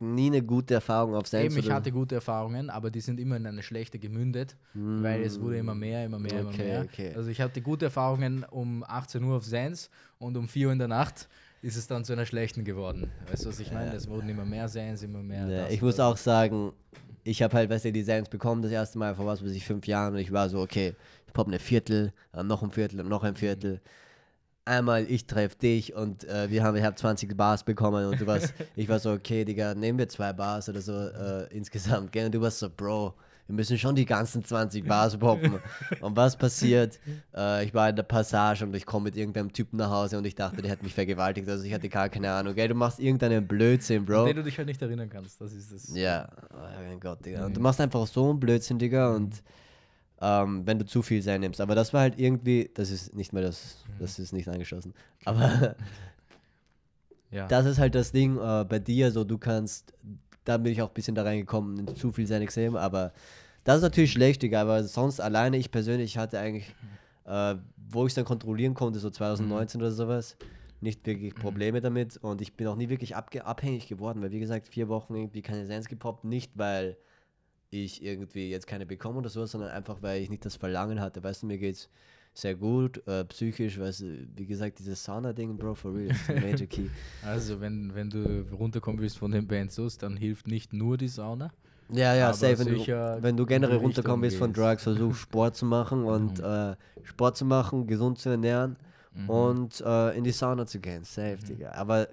nie eine gute Erfahrung auf selbst? Eben, ich hatte gute Erfahrungen, aber die sind immer in eine schlechte gemündet, mm. weil es wurde immer mehr, immer mehr, okay, immer mehr. Okay. Also ich hatte gute Erfahrungen um 18 Uhr auf Seins und um 4 Uhr in der Nacht ist es dann zu einer schlechten geworden. Weißt du, was ich meine? Es wurden immer mehr Sans, immer mehr. Ja, ich muss auch sagen, ich habe halt weißt du, die Sans bekommen das erste Mal vor was bis ich fünf Jahren und ich war so, okay, ich pop ne eine Viertel, noch ein mhm. Viertel und noch ein Viertel. Mhm. Einmal ich treffe dich und äh, wir haben, ich habe 20 Bars bekommen und du warst, ich war so, okay, Digga, nehmen wir zwei Bars oder so äh, insgesamt, gell? Und du warst so, Bro, wir müssen schon die ganzen 20 Bars poppen. und was passiert? Äh, ich war in der Passage und ich komme mit irgendeinem Typen nach Hause und ich dachte, der hat mich vergewaltigt. Also ich hatte gar keine Ahnung. Gell? Du machst irgendeinen Blödsinn, Bro. den du dich halt nicht erinnern kannst. Das ist das. Ja, oh mein Gott, Digga. Und du machst einfach so einen Blödsinn, Digga. Mhm. Und ähm, wenn du zu viel sein nimmst. Aber das war halt irgendwie, das ist nicht mehr das, mhm. das ist nicht angeschlossen. Aber. Ja. Das ist halt das Ding äh, bei dir, so du kannst da bin ich auch ein bisschen da reingekommen, zu viel sein Extrem, aber das ist natürlich schlecht, Digga, aber sonst alleine ich persönlich hatte eigentlich, äh, wo ich es dann kontrollieren konnte, so 2019 mhm. oder sowas, nicht wirklich mhm. Probleme mhm. damit und ich bin auch nie wirklich abhängig geworden, weil wie gesagt, vier Wochen irgendwie keine Sens gepoppt, nicht weil ich irgendwie jetzt keine bekomme oder sowas, sondern einfach weil ich nicht das Verlangen hatte, weißt du, mir geht's sehr gut. Äh, psychisch, weißt wie gesagt, dieses Sauna-Ding, Bro, for real, ist ein Major Key. Also, wenn, wenn du runterkommen willst von den Benzos, dann hilft nicht nur die Sauna. Ja, ja, safe. Wenn du, wenn du generell runterkommen willst von Drugs, versuch Sport zu machen und mhm. äh, Sport zu machen, gesund zu ernähren mhm. und äh, in die Sauna zu gehen. Safe, mhm. Aber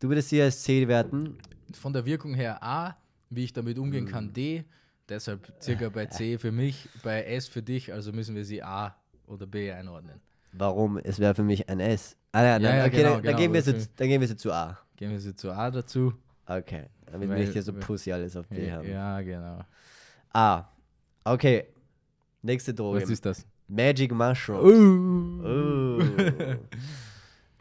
du würdest sie als C werten. Von der Wirkung her A, wie ich damit umgehen kann, mhm. D. Deshalb circa bei C für mich, bei S für dich, also müssen wir sie A oder B einordnen. Warum? Es wäre für mich ein S. Ah ja, dann, ja, ja, okay, genau, dann, dann, genau, gehen wir sie, dann gehen wir sie zu A. Gehen wir sie zu A dazu. Okay, damit wir nicht hier so Pussy alles auf B ja, haben. Ja, genau. A. Okay, nächste Droge. Was ist das? Magic Mushroom. Uh. Oh. Uh. Oh.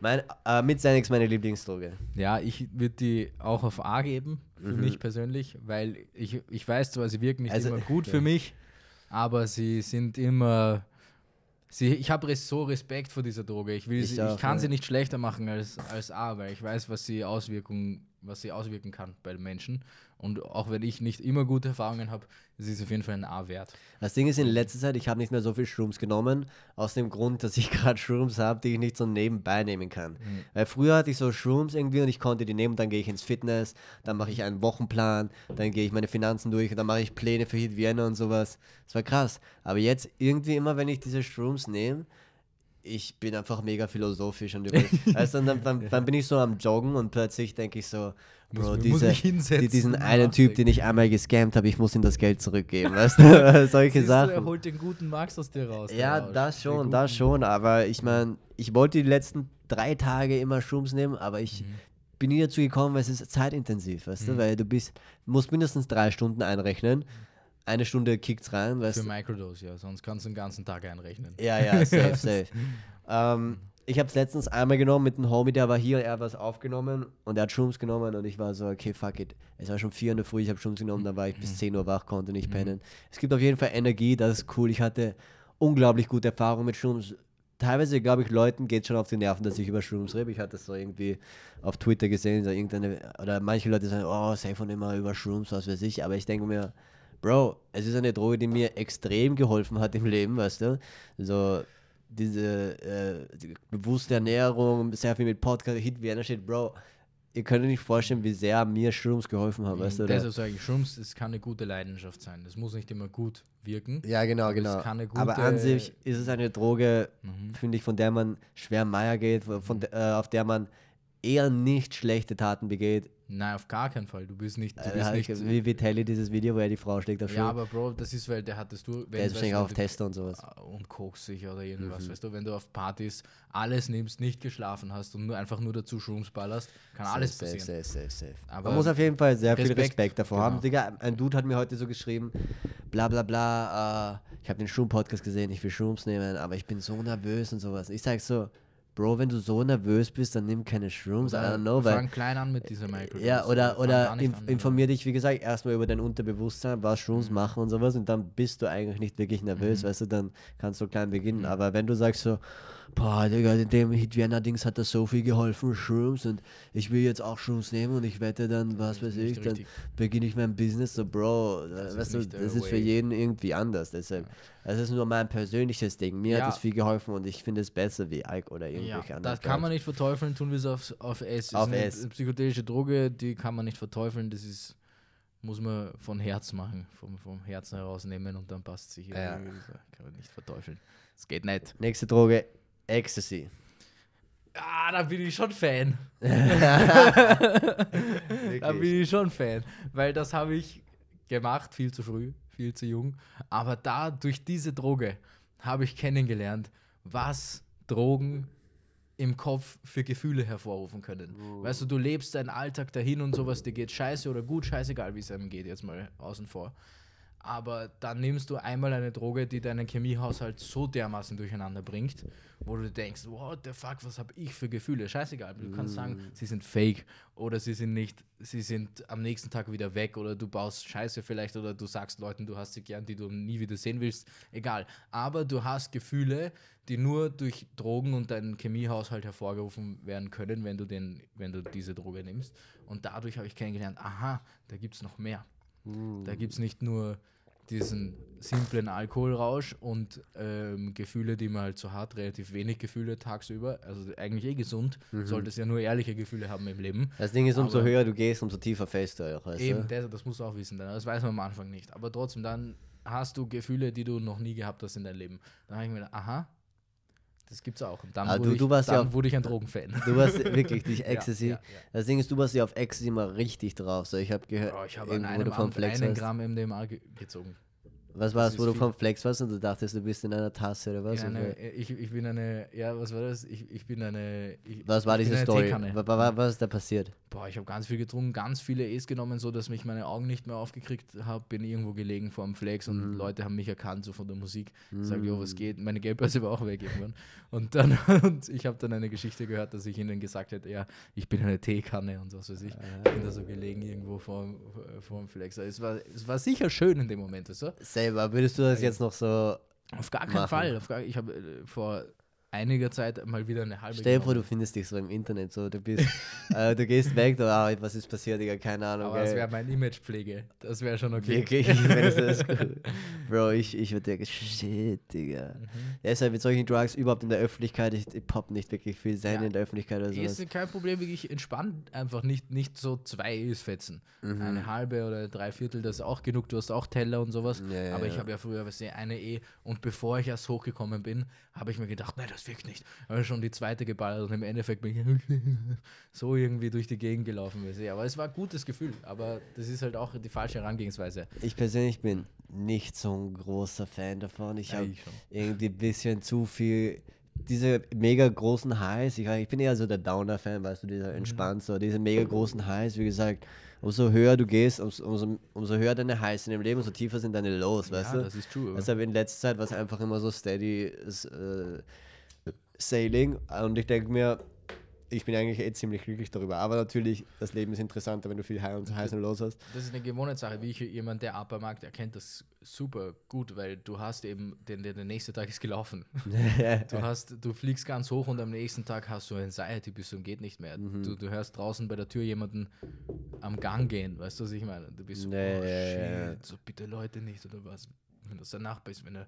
mein, äh, mit Xanax meine Lieblingsdroge. Ja, ich würde die auch auf A geben, für mhm. mich persönlich, weil ich, ich weiß zwar, sie wirken nicht also, immer gut ja. für mich, aber sie sind immer sie, ich habe so Respekt vor dieser Droge. Ich, will ich, sie, ich kann ja. sie nicht schlechter machen als, als A, weil ich weiß, was die Auswirkungen was sie auswirken kann bei Menschen. Und auch wenn ich nicht immer gute Erfahrungen habe, ist es auf jeden Fall ein A-Wert. Das Ding ist, in letzter Zeit, ich habe nicht mehr so viel Shrooms genommen, aus dem Grund, dass ich gerade Shrooms habe, die ich nicht so nebenbei nehmen kann. Mhm. Weil früher hatte ich so Shrooms irgendwie und ich konnte die nehmen, dann gehe ich ins Fitness, dann mache ich einen Wochenplan, dann gehe ich meine Finanzen durch und dann mache ich Pläne für Hit Vienna und sowas. Das war krass. Aber jetzt irgendwie immer, wenn ich diese Shrooms nehme, ich bin einfach mega philosophisch und über, also dann, dann, dann, bin ich so am Joggen und plötzlich denke ich so, Bro, muss, diese, die, diesen einen Typ, den ich einmal gescammt habe, ich muss ihm das Geld zurückgeben, weißt du, solche Siehst Sachen. Du, er holt den guten Max aus dir raus. Ja, das schon, das schon, aber ich meine, ich wollte die letzten drei Tage immer Schums nehmen, aber ich mhm. bin nie dazu gekommen, weil es ist zeitintensiv, weißt mhm. du, weil du bist, musst mindestens drei Stunden einrechnen, mhm eine Stunde kickt's rein, weißt Für Microdose, ja, sonst kannst du den ganzen Tag einrechnen. Ja, ja, safe, safe. ähm, ich habe es letztens einmal genommen mit einem Homie, der war hier, er hat was aufgenommen und er hat Shrooms genommen und ich war so, okay, fuck it. Es war schon 4 Uhr in der Früh, ich habe Shrooms genommen, dann war ich bis 10 mhm. Uhr wach, konnte nicht mhm. pennen. Es gibt auf jeden Fall Energie, das ist cool. Ich hatte unglaublich gute Erfahrungen mit Shrooms. Teilweise, glaube ich, Leuten geht schon auf die Nerven, dass ich über Shrooms rede. Ich hatte das so irgendwie auf Twitter gesehen, so irgendeine, oder manche Leute sagen, oh, safe und immer über Shrooms, was weiß ich, aber ich denke mir, Bro, es ist eine Droge, die mir extrem geholfen hat im Leben, weißt du? So, diese äh, die bewusste Ernährung, sehr viel mit Podcast, Hit Vienna steht, Bro. Ihr könnt euch nicht vorstellen, wie sehr mir Shrooms geholfen haben, weißt du? Deshalb sage ich, Shrooms, es kann eine gute Leidenschaft sein. Das muss nicht immer gut wirken. Ja, genau, genau. Es kann eine gute aber an sich ist es eine Droge, mhm. finde ich, von der man schwer Meier geht, von, mhm. äh, auf der man er nicht schlechte Taten begeht. Nein, auf gar keinen Fall. Du bist nicht. Du bist nicht wie wie Telly dieses Video, wo er die Frau schlägt auf Schuhe. Ja, aber Bro, das ist, weil der hat das durch. Der ist wahrscheinlich auch auf Tester und sowas. Ah, und kokst sich oder irgendwas, mhm. weißt du. Wenn du auf Partys alles nimmst, nicht geschlafen hast und nur einfach nur dazu Shrooms ballerst, kann safe, alles passieren. Safe, safe, safe, safe. Aber Man muss auf jeden Fall sehr Respekt, viel Respekt davor genau. haben. Digga, ein Dude hat mir heute so geschrieben, bla bla bla, uh, ich habe den Shroom-Podcast gesehen, ich will Shrooms nehmen, aber ich bin so nervös und sowas. Ich sag so, Bro, wenn du so nervös bist, dann nimm keine Shrooms. Oder I don't know. Fang weil, klein an mit dieser Microdose. Ja, oder, oder inf an, informier dich, wie gesagt, erstmal über dein Unterbewusstsein, was Shrooms mhm. machen und sowas. Und dann bist du eigentlich nicht wirklich nervös, mhm. weißt du, dann kannst du klein beginnen. Mhm. Aber wenn du sagst so, boah, Digga, in dem Hit Vienna Dings hat das so viel geholfen, Shrooms und ich will jetzt auch Shrooms nehmen und ich wette dann, was weiß ich, dann beginne ich mein Business, so Bro, das weißt ist du, das ist für jeden irgendwie anders, deshalb, es ist nur mein persönliches Ding, mir ja. hat das viel geholfen und ich finde es besser wie Alk oder irgendwelche ja, anderen. Das kann man nicht verteufeln, tun wir es auf, auf S. Auf eine S. psychedelische Droge, die kann man nicht verteufeln, das ist muss man von Herz machen, vom, vom Herzen herausnehmen und dann passt sich. Ja. Kann man nicht verteufeln. Es geht nicht. Nächste Droge, Ecstasy. Ah, da bin ich schon Fan. da bin ich schon Fan. Weil das habe ich gemacht, viel zu früh, viel zu jung. Aber da, durch diese Droge, habe ich kennengelernt, was Drogen im Kopf für Gefühle hervorrufen können. Uh. Weißt du, du lebst deinen Alltag dahin und sowas, dir geht scheiße oder gut, scheißegal, wie es einem geht, jetzt mal außen vor aber dann nimmst du einmal eine Droge, die deinen Chemiehaushalt so dermaßen durcheinander bringt, wo du denkst, what the fuck, was habe ich für Gefühle? Scheißegal, du mm. kannst sagen, mm. sie sind fake oder sie sind nicht, sie sind am nächsten Tag wieder weg oder du baust Scheiße vielleicht oder du sagst Leuten, du hast sie gern, die du nie wieder sehen willst, egal. Aber du hast Gefühle, die nur durch Drogen und deinen Chemiehaushalt hervorgerufen werden können, wenn du, den, wenn du diese Droge nimmst. Und dadurch habe ich kennengelernt, aha, da gibt es noch mehr. Mm. Da gibt es nicht nur diesen simplen Alkoholrausch und ähm, Gefühle, die man halt so hat, relativ wenig Gefühle tagsüber, also eigentlich eh gesund, mhm. solltest ja nur ehrliche Gefühle haben im Leben. Das Ding ist, umso aber höher du gehst, umso tiefer fällst du auch. Weißt eben, das, das musst du auch wissen, das weiß man am Anfang nicht, aber trotzdem, dann hast du Gefühle, die du noch nie gehabt hast in deinem Leben. Dann habe ich mir gedacht, aha, das gibt's auch. Und dann, ah, du, du warst dann ja auf, wurde ich ein Drogenfan. Du warst wirklich nicht Ecstasy. Ja, ja, Das Ding ist, du warst ja auf Ecstasy mal richtig drauf. So, ich habe gehört, oh, ich habe einen Gramm MDMA gezogen. Was war es, wo du vom Flex warst und du dachtest, du bist in einer Tasse oder was? Eine, Ich, ich, bin eine, ja, was war das? Ich, ich bin eine. Ich, was war diese Story? Was, ist da passiert? Boah, ich habe ganz viel getrunken, ganz viele E's genommen, so dass mich meine Augen nicht mehr aufgekriegt habe. Bin irgendwo gelegen vor dem Flex und mhm. Leute haben mich erkannt, so von der Musik. Mhm. Sag, jo, was geht? Meine Geldbörse war auch weg irgendwann. und dann, und ich habe dann eine Geschichte gehört, dass ich ihnen gesagt hätte, ja, ich bin eine Teekanne und was weiß ich. Ich bin da so gelegen irgendwo vor, vor dem Flex. Also es war, es war sicher schön in dem Moment, so. Also selber, würdest du das jetzt noch so. Auf gar keinen machen? Fall. Gar, ich habe äh, vor einiger Zeit mal wieder eine halbe Stell dir vor, du findest dich so im Internet, so du bist, äh, du gehst weg, du, ah, was ist passiert, Digga, keine Ahnung. Aber ey. das wäre mein Imagepflege, das wäre schon okay. Wirklich, cool. Bro, ich, ich würde denken, shit, Digga. Mhm. Deshalb mit solchen Drugs überhaupt in der Öffentlichkeit, ich, ich pop nicht wirklich viel sein ja. in der Öffentlichkeit oder so. Ist kein Problem, wirklich entspannt, einfach nicht, nicht so zwei E's fetzen. Mhm. Eine halbe oder drei Viertel, das ist auch genug, du hast auch Teller und sowas. Ja, aber ja. ich habe ja früher, was du, eine E und bevor ich erst hochgekommen bin, habe ich mir gedacht, nein, das das wirkt nicht. Habe schon die zweite geballert und im Endeffekt bin ich so irgendwie durch die Gegend gelaufen. Mäßig. Aber es war ein gutes Gefühl. Aber das ist halt auch die falsche Herangehensweise. Ich persönlich bin nicht so ein großer Fan davon. Ich habe irgendwie ein bisschen zu viel diese mega großen Highs, ich, ich bin eher so der Downer-Fan, weißt du, dieser mhm. entspannt, so diese mega großen Highs, wie gesagt, umso höher du gehst, umso, umso höher deine Highs in dem Leben, umso tiefer sind deine Lows, weißt ja, du? das ist true. Deshalb also in letzter Zeit war es einfach immer so steady, ist, äh, Sailing und ich denke mir, ich bin eigentlich eh ziemlich glücklich darüber. Aber natürlich, das Leben ist interessanter, wenn du viel High und Highs und los hast. Das ist eine Gewohnheitssache. Wie ich, jemand, der Upper mag, erkennt das super gut, weil du hast eben, den, der, der nächste Tag ist gelaufen. du, hast, du fliegst ganz hoch und am nächsten Tag hast du ein Anxiety bis zum geht nicht mehr. Mhm. Du, du hörst draußen bei der Tür jemanden am Gang gehen, weißt du, was ich meine? Du bist so, nee. oh shit, so bitte Leute nicht oder was, wenn das danach ist, wenn er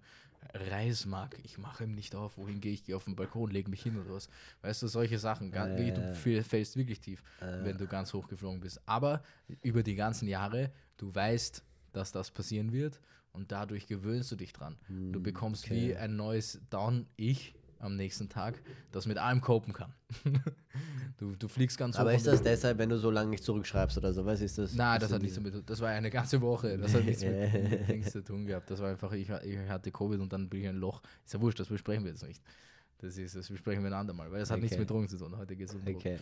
Reis mag, ich mache ihm nicht auf, wohin gehe ich, gehe auf den Balkon, lege mich hin oder was. Weißt du, solche Sachen. Äh, du fällst wirklich tief, äh, wenn du ganz hoch geflogen bist. Aber über die ganzen Jahre, du weißt, dass das passieren wird und dadurch gewöhnst du dich dran. Mh, du hm, bekommst okay. wie ein neues Down-Ich am nächsten Tag das mit allem kopen kann. du, du fliegst ganz Aber hoch ist das deshalb, wenn du so lange nicht zurückschreibst oder so? Was ist das? Nein, das hat nichts damit zu Das war eine ganze Woche. Das hat nichts mit nichts zu tun gehabt. Das war einfach, ich, ich hatte Covid und dann bin ich ein Loch. Ist ja wurscht, das besprechen wir jetzt nicht. Das ist, das besprechen wir ein andermal, weil das hat okay. nichts mit Drogen zu tun. Heute gesund. Okay.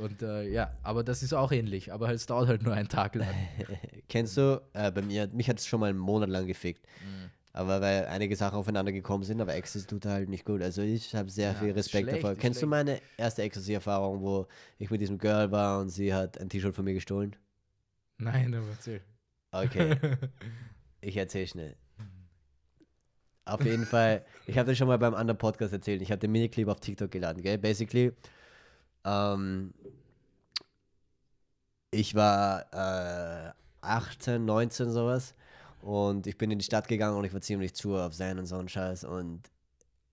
Und äh, ja, aber das ist auch ähnlich, aber es dauert halt nur einen Tag lang. Kennst du, äh, bei mir, mich hat es schon mal einen Monat lang gefickt. Mhm aber weil einige Sachen aufeinander gekommen sind, aber Ecstasy tut halt nicht gut. Also ich habe sehr ja, viel Respekt schlecht, davor. Kennst schlecht. du meine erste Ecstasy-Erfahrung, wo ich mit diesem Girl war und sie hat ein T-Shirt von mir gestohlen? Nein, aber erzähl. Okay. ich erzähl schnell. Auf jeden Fall, ich habe das schon mal beim anderen Podcast erzählt. Ich habe den Miniclip auf TikTok geladen, gell? Basically, ähm, ich war äh, 18, 19, sowas. Und ich bin in die Stadt gegangen und ich war ziemlich zu auf sein und so einen Scheiß. Und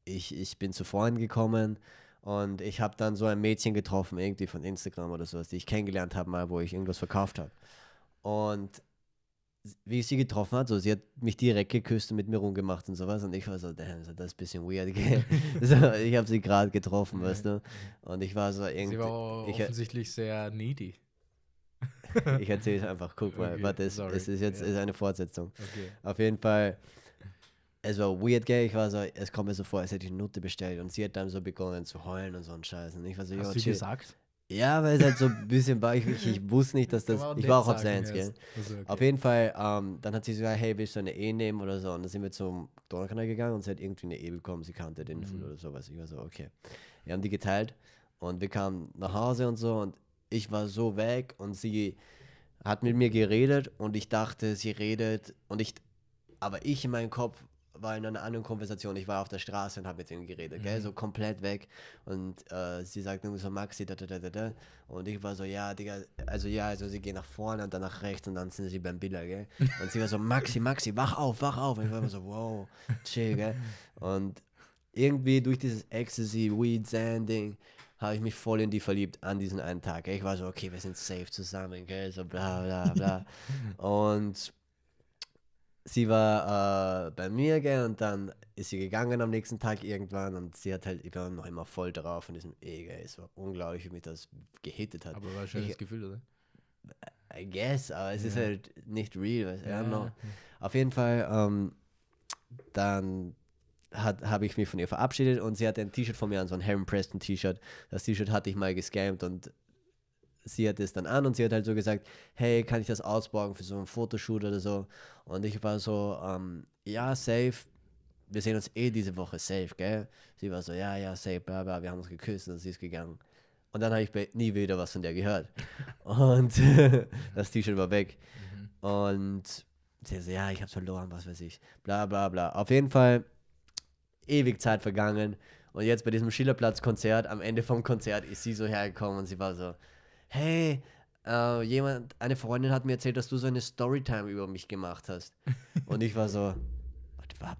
ich, ich bin zu Freunden gekommen und ich habe dann so ein Mädchen getroffen, irgendwie von Instagram oder sowas, die ich kennengelernt habe, mal, wo ich irgendwas verkauft habe. Und wie ich sie getroffen hat, so sie hat mich direkt geküsst und mit mir rumgemacht und sowas und ich war so, damn, das ist ein bisschen weird, so, ich habe sie gerade getroffen, weißt du? Und ich war so irgendwie... Sie war offensichtlich ich, sehr needy ich erzähle es einfach, guck mal, okay, warte, es, es, ist jetzt ja. ist eine Fortsetzung. Okay. Auf jeden Fall, es war weird, gell, ich war so, es kommt mir so vor, als hätte ich eine Nutte bestellt und sie hat dann so begonnen zu heulen und so ein Scheiß. Und ich war so, Hast du chill. gesagt? Ja, weil es halt so ein bisschen war, ich, ich, ich wusste nicht, dass das, genau ich war auch auf Science, gell. Also, auf jeden Fall, ähm, dann hat sie gesagt, hey, willst du eine E nehmen oder so? Und dann sind wir zum Donnerkanal gegangen und sie hat irgendwie eine E bekommen, sie kannte den mhm. oder sowas. Ich war so, okay. Wir haben die geteilt und wir kamen nach Hause und so und ich war so weg und sie hat mit mir geredet und ich dachte, sie redet und ich, aber ich in meinem Kopf war in einer anderen Konversation. Ich war auf der Straße und habe mit ihm geredet, mhm. gell? so komplett weg. Und äh, sie sagt irgendwie so, Maxi, da, da, da, da. Und ich war so, ja, Digga, also ja, also sie gehen nach vorne und dann nach rechts und dann sind sie beim Biller, gell? Und sie war so, Maxi, Maxi, wach auf, wach auf. Und ich war immer so, wow, chill, gell? Und irgendwie durch dieses Ecstasy, Weed, sand habe ich mich voll in die verliebt an diesen einen Tag. Ich war so, okay, wir sind safe zusammen, gell, so bla bla bla. und sie war äh, bei mir, gell, und dann ist sie gegangen am nächsten Tag irgendwann und sie hat halt, ich war noch immer voll drauf und diesem Ege, es war unglaublich, wie mich das gehittet hat. Aber war ein schönes ich, Gefühl, oder? I guess, aber es ja. ist halt nicht real. Weißt, ja, Auf jeden Fall, ähm, dann habe ich mich von ihr verabschiedet und sie hatte ein T-Shirt von mir an, so ein Harry Preston T-Shirt. Das T-Shirt hatte ich mal gescampt und sie hat es dann an und sie hat halt so gesagt, hey, kann ich das ausborgen für so ein Fotoshoot oder so? Und ich war so, ähm, ja, safe, wir sehen uns eh diese Woche, safe, gell? Sie war so, ja, ja, safe, bla, bla, wir haben uns geküsst und sie ist gegangen. Und dann habe ich nie wieder was von der gehört. Und das T-Shirt war weg. Mhm. Und sie so, ja, ich hab's verloren, was weiß ich. Bla bla bla. Auf jeden Fall ewig Zeit vergangen. Und jetzt bei diesem Schillerplatz-Konzert, am Ende vom Konzert, ist sie so hergekommen und sie war so, hey, äh, jemand, eine Freundin hat mir erzählt, dass du so eine Storytime über mich gemacht hast. Und ich war so,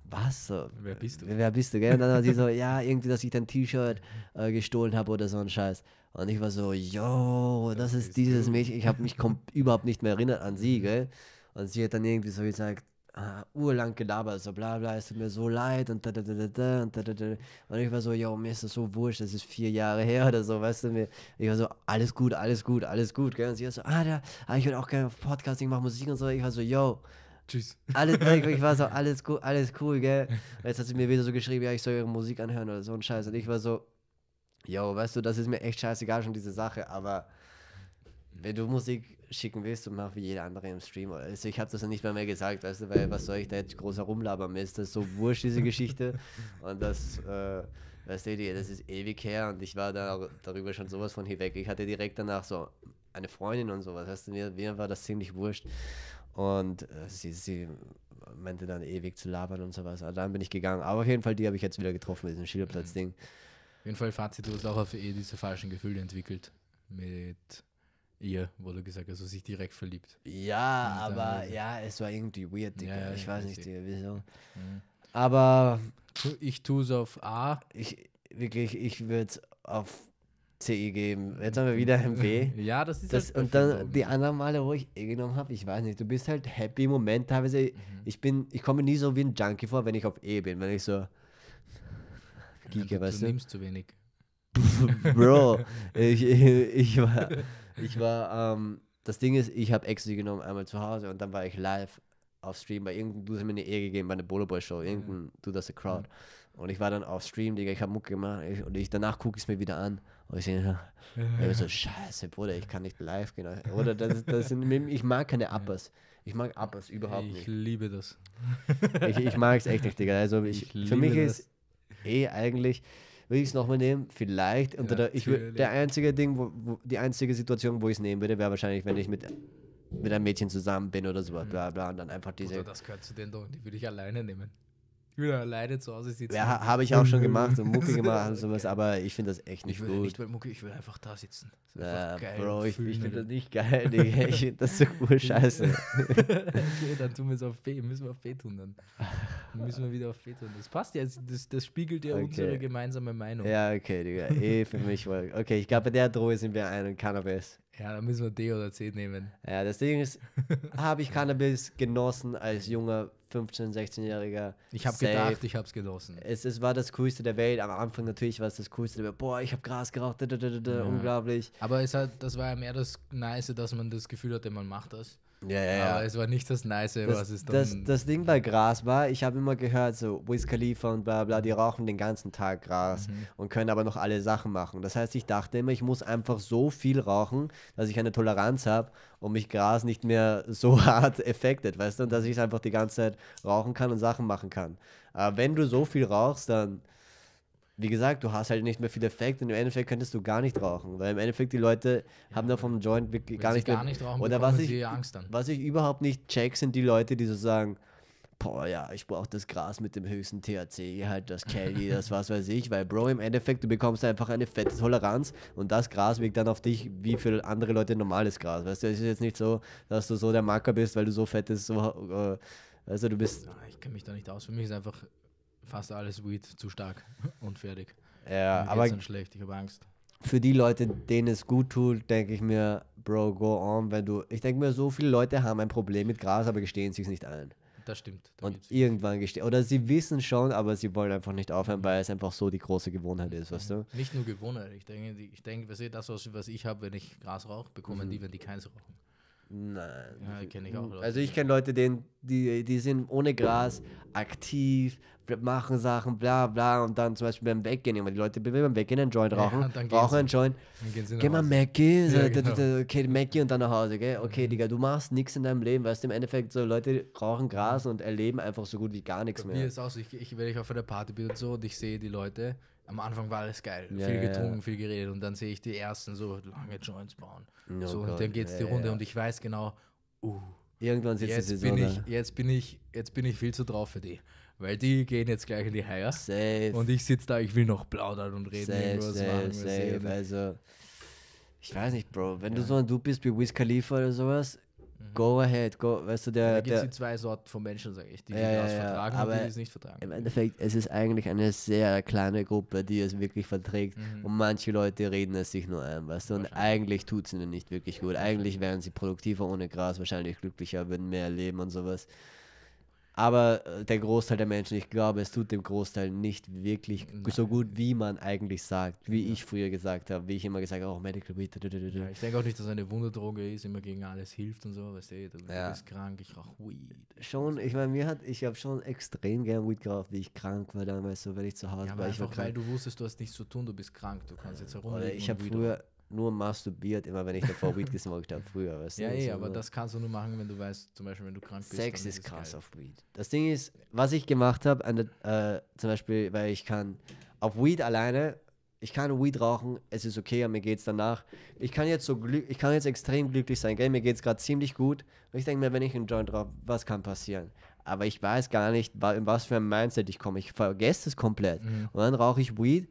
was? So, wer bist du? Wer bist du? Gell? Und dann war sie so, ja, irgendwie, dass ich dein T-Shirt äh, gestohlen habe oder so ein Scheiß. Und ich war so, yo, das, das ist dieses du. Mädchen. Ich habe mich überhaupt nicht mehr erinnert an sie, gell? Und sie hat dann irgendwie so gesagt, Uh, urlang gelabert, so bla bla, es tut mir so leid und da da da da da und da da da. Und ich war so, yo, mir ist das so wurscht, das ist vier Jahre her oder so, weißt du, mir, ich war so, alles gut, alles gut, alles gut, gell? Und sie war so, ah, da, ah, ich will auch gerne Podcasting, mache Musik und so, ich war so, yo. Tschüss. Alles, ich war so, alles cool, alles cool, gell? Und jetzt hat sie mir wieder so geschrieben, ja, ich soll ihre Musik anhören oder so ein Scheiß. Und ich war so, yo, weißt du, das ist mir echt scheißegal schon diese Sache, aber wenn du Musik schicken willst, und mach wie jeder andere im Stream. Also ich habe das ja nicht mehr, mehr gesagt, weißt du, weil was soll ich da jetzt groß herumlabern? Mir ist das so wurscht, diese Geschichte. Und das, äh, weißt du, das ist ewig her und ich war da darüber schon sowas von hinweg. Ich hatte direkt danach so eine Freundin und sowas. Weißt du, mir, mir war das ziemlich wurscht. Und äh, sie, sie meinte dann ewig zu labern und sowas. Aber also dann bin ich gegangen. Aber auf jeden Fall, die habe ich jetzt wieder getroffen mit diesem Schilderplatz-Ding. Mhm. Auf jeden Fall, Fazit, du hast auch auf eh diese falschen Gefühle entwickelt. Mit Ihr, wurde gesagt, also sich direkt verliebt. Ja, aber ja, es war irgendwie weird, Digga. Ja, ich ja, weiß richtig. nicht, Digga, wieso. Mhm. Aber. Ich tue es auf A. Ich, wirklich, ich würde auf C geben. Jetzt haben wir wieder ein B. ja, das ist das. Halt und dann Augen. die anderen Male, wo ich E genommen habe, ich weiß nicht. Du bist halt happy im Moment. Teilweise, mhm. ich bin, ich komme nie so wie ein Junkie vor, wenn ich auf E bin. Wenn ich so. Giga, ja, du, weißt du? nimmst zu wenig. Bro, ich, ich, ich war. Ich war, ähm, das Ding ist, ich habe Ecstasy genommen einmal zu Hause und dann war ich live auf Stream bei irgendeinem, du hast mir eine Ehe gegeben bei einer Bolo Boy Show, irgendein, du das a Crowd. Mhm. Und ich war dann auf Stream, Digga, ich habe Mucke gemacht ich, und ich, danach gucke ich es mir wieder an. Und ich sehe, ja. so, scheiße, Bruder, ich kann nicht live gehen. Oder das, das sind, ich mag keine Uppers. Ich mag Uppers überhaupt ich nicht. Ich liebe das. Ich, ich mag es echt nicht, Digga. Also ich, für mich das. ist eh eigentlich, würde ich es nochmal nehmen? Vielleicht. Ja, der, ich, der einzige Ding, wo, wo, die einzige Situation, wo ich es nehmen würde, wäre wahrscheinlich, wenn ich mit, mit einem Mädchen zusammen bin oder so, mhm. bla bla. Und dann einfach diese. Oder das gehört zu den Dingen, die würde ich alleine nehmen. Wieder alleine zu Hause sitzen. Ja, habe ich auch schon gemacht und Mucke gemacht und sowas, aber ich finde das echt nicht ich will gut. Nicht weil Mucke, ich will einfach da sitzen. Ja, geil Bro, ich, ich finde das nicht geil, Digga. Ich finde das so cool scheiße. okay, dann tun wir es auf B, müssen wir auf B tun dann. dann. Müssen wir wieder auf B tun. Das passt ja, das, das spiegelt ja okay. unsere gemeinsame Meinung. Ja, okay, Digga. E für mich war. Okay, ich glaube, bei der Drohe sind wir ein und Cannabis. Ja, dann müssen wir D oder C nehmen. Ja, das Ding ist, habe ich Cannabis genossen als junger 15-, 16-Jähriger. Ich habe gedacht, ich habe es genossen. Es, war das Coolste der Welt. Am Anfang natürlich war es das Coolste. Welt. Boah, ich habe Gras geraucht, da, da, da, ja. unglaublich. Aber es hat, das war ja mehr das Nice, dass man das Gefühl hatte, man macht das. Ja, ja, ja. Aber es war nicht das Nice, das, was es dann. Das, das Ding bei Gras war, ich habe immer gehört, so Wiz Khalifa und bla bla, die rauchen den ganzen Tag Gras mhm. und können aber noch alle Sachen machen. Das heißt, ich dachte immer, ich muss einfach so viel rauchen, dass ich eine Toleranz habe und mich Gras nicht mehr so hart effektet, weißt du, und dass ich es einfach die ganze Zeit rauchen kann und Sachen machen kann. Aber wenn du so viel rauchst, dann wie gesagt, du hast halt nicht mehr viel Effekt und im Endeffekt könntest du gar nicht rauchen, weil im Endeffekt die Leute ja, haben da vom Joint wirklich gar nicht, gar nicht rauchen. Oder was ich, Angst was ich überhaupt nicht check, sind die Leute, die so sagen, boah, ja, ich brauche das Gras mit dem höchsten THC, halt das Kelly, das was weiß ich, weil Bro, im Endeffekt, du bekommst einfach eine fette Toleranz und das Gras wirkt dann auf dich wie für andere Leute normales Gras, weißt du, es ist jetzt nicht so, dass du so der Marker bist, weil du so fettes, so, äh, also du bist... Ich kenne mich da nicht aus, für mich ist einfach fast alles Weed zu stark und fertig. Ja, aber. Dann schlecht, ich habe Angst. Für die Leute, denen es gut tut, denke ich mir, Bro, go on, wenn du. Ich denke mir, so viele Leute haben ein Problem mit Gras, aber gestehen sich es nicht ein. Das stimmt. Da und irgendwann gestehen. Oder sie wissen schon, aber sie wollen einfach nicht aufhören, mhm. weil es einfach so die große Gewohnheit ist, weißt mhm. du? Nicht nur Gewohnheit. Ich denke, ich denke das, was, was ich habe, wenn ich Gras rauche, bekommen mhm. die, wenn die keins rauchen. Nein. Ja, kenne ich auch. Leute. Also ich kenne Leute, denen, die, die sind ohne Gras aktiv, machen Sachen, bla bla und dann zum Beispiel beim Weggehen, weil die Leute beim Weggehen einen Joint rauchen, ja, rauchen einen Joint, gehen mal Mackie, ja, genau. okay, Mackie und dann nach Hause, gell? Okay, mhm. Digga, du machst nichts in deinem Leben, weißt du, im Endeffekt so Leute rauchen Gras mhm. und erleben einfach so gut wie gar nichts mehr. Mir ist auch so, ich, ich, wenn ich auf einer Party bin und so und ich sehe die Leute, am Anfang war alles geil. Ja, viel getrunken, ja. viel geredet. Und dann sehe ich die ersten so lange Joints bauen. Oh so, und dann geht es die Runde ja, und ich weiß genau, uh, Irgendwann sitzt jetzt Saison, bin ich, jetzt bin ich, jetzt bin ich viel zu drauf für die. Weil die gehen jetzt gleich in die Heier. Safe. Und ich sitze da, ich will noch plaudern und reden. Safe, über safe, machen, safe. Also, ich weiß nicht, Bro. Wenn du so ein Du bist wie Wiz Khalifa oder sowas, Mhm. Go ahead, go, weißt du, der. Also da gibt es die zwei Sorten von Menschen, sage ich, die ja, das vertragen aber und die es nicht vertragen. Im Endeffekt, es ist eigentlich eine sehr kleine Gruppe, die es wirklich verträgt mhm. und manche Leute reden es sich nur ein, weißt du, und eigentlich tut es ihnen nicht wirklich gut. Eigentlich wären sie produktiver ohne Gras, wahrscheinlich glücklicher, würden mehr leben und sowas. Aber äh, der Großteil der Menschen, ich glaube, es tut dem Großteil nicht wirklich Nein. so gut, wie man eigentlich sagt, wie ja. ich früher gesagt habe, wie ich immer gesagt habe, oh, Medical Weed. Ja, ich denke auch nicht, dass eine Wunderdroge ist, immer gegen alles hilft und so, weißt du, eh, du ja. bist krank, ich rauche Weed. Schon, ich meine, mir hat, ich habe schon extrem gern Weed geraucht, wie ich krank war damals, so wenn ich zu Hause ja, war. Ich war krank. weil du wusstest, du hast nichts zu tun, du bist krank, du kannst jetzt herumliegen. Ich habe früher, nur masturbiert, immer wenn ich davor Weed gesmoked habe, früher, weißt du? Ja, so aber das kannst du nur machen, wenn du weißt, zum Beispiel, wenn du krank bist. Sex ist krass geil. auf Weed. Das Ding ist, was ich gemacht habe, äh, zum Beispiel, weil ich kann auf Weed alleine, ich kann Weed rauchen, es ist okay, mir geht es danach. Ich kann jetzt so ich kann jetzt extrem glücklich sein, gell? Mir es gerade ziemlich gut. Und ich denke mir, wenn ich einen Joint drauf, was kann passieren? Aber ich weiß gar nicht, in was für ein Mindset ich komme. Ich vergesse es komplett. Mhm. Und dann rauche ich Weed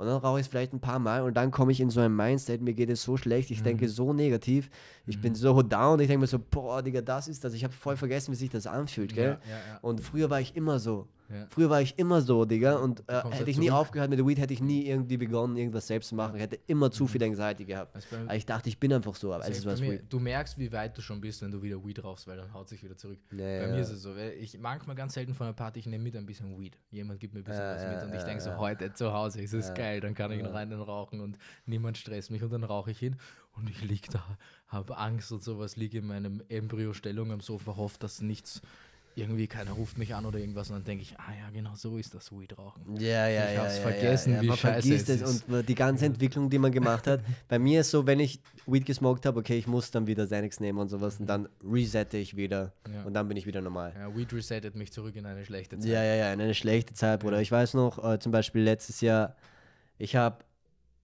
und dann rauche ich es vielleicht ein paar Mal und dann komme ich in so ein Mindset, mir geht es so schlecht, ich mhm. denke so negativ, ich mhm. bin so down, ich denke mir so, boah, Digga, das ist das, ich habe voll vergessen, wie sich das anfühlt, gell? Ja, ja, ja. Und früher war ich immer so. Ja. Früher war ich immer so, Digga, und äh, hätte halt ich nie aufgehört mit Weed, hätte ich nie mhm. irgendwie begonnen, irgendwas selbst zu machen. Ich hätte immer zu mhm. viel Anxiety gehabt. Also ich dachte, ich bin einfach so, aber also es mir, Du merkst, wie weit du schon bist, wenn du wieder Weed rauchst, weil dann haut sich wieder zurück. Ja, bei mir ist es so, ich manchmal ganz selten von einer Party, ich nehme mit ein bisschen Weed. Jemand gibt mir ein bisschen äh, was mit und ich denke so, heute zu Hause ist es geil, dann kann ich noch einen rauchen und niemand stresst mich und dann rauche ich hin und ich liege da, habe Angst und sowas, liege in meinem Embryo-Stellung am Sofa, hoffe, dass nichts irgendwie keiner ruft mich an oder irgendwas und dann denke ich, ah ja, genau so ist das Weed rauchen. Ja, ja, ich ja. Ich hab's ja, vergessen, ja, ja. wie man scheiße vergisst es ist. und äh, die ganze Entwicklung, die man gemacht hat. Bei mir ist so, wenn ich Weed gesmoked habe, okay, ich muss dann wieder Xanax nehmen und sowas und mhm. dann resette ich wieder und dann bin ich wieder normal. Ja, Weed resettet mich zurück in eine schlechte Zeit. Ja, ja, ja, in eine schlechte Zeit, Bruder. Ich weiß noch, äh, zum Beispiel letztes Jahr, ich habe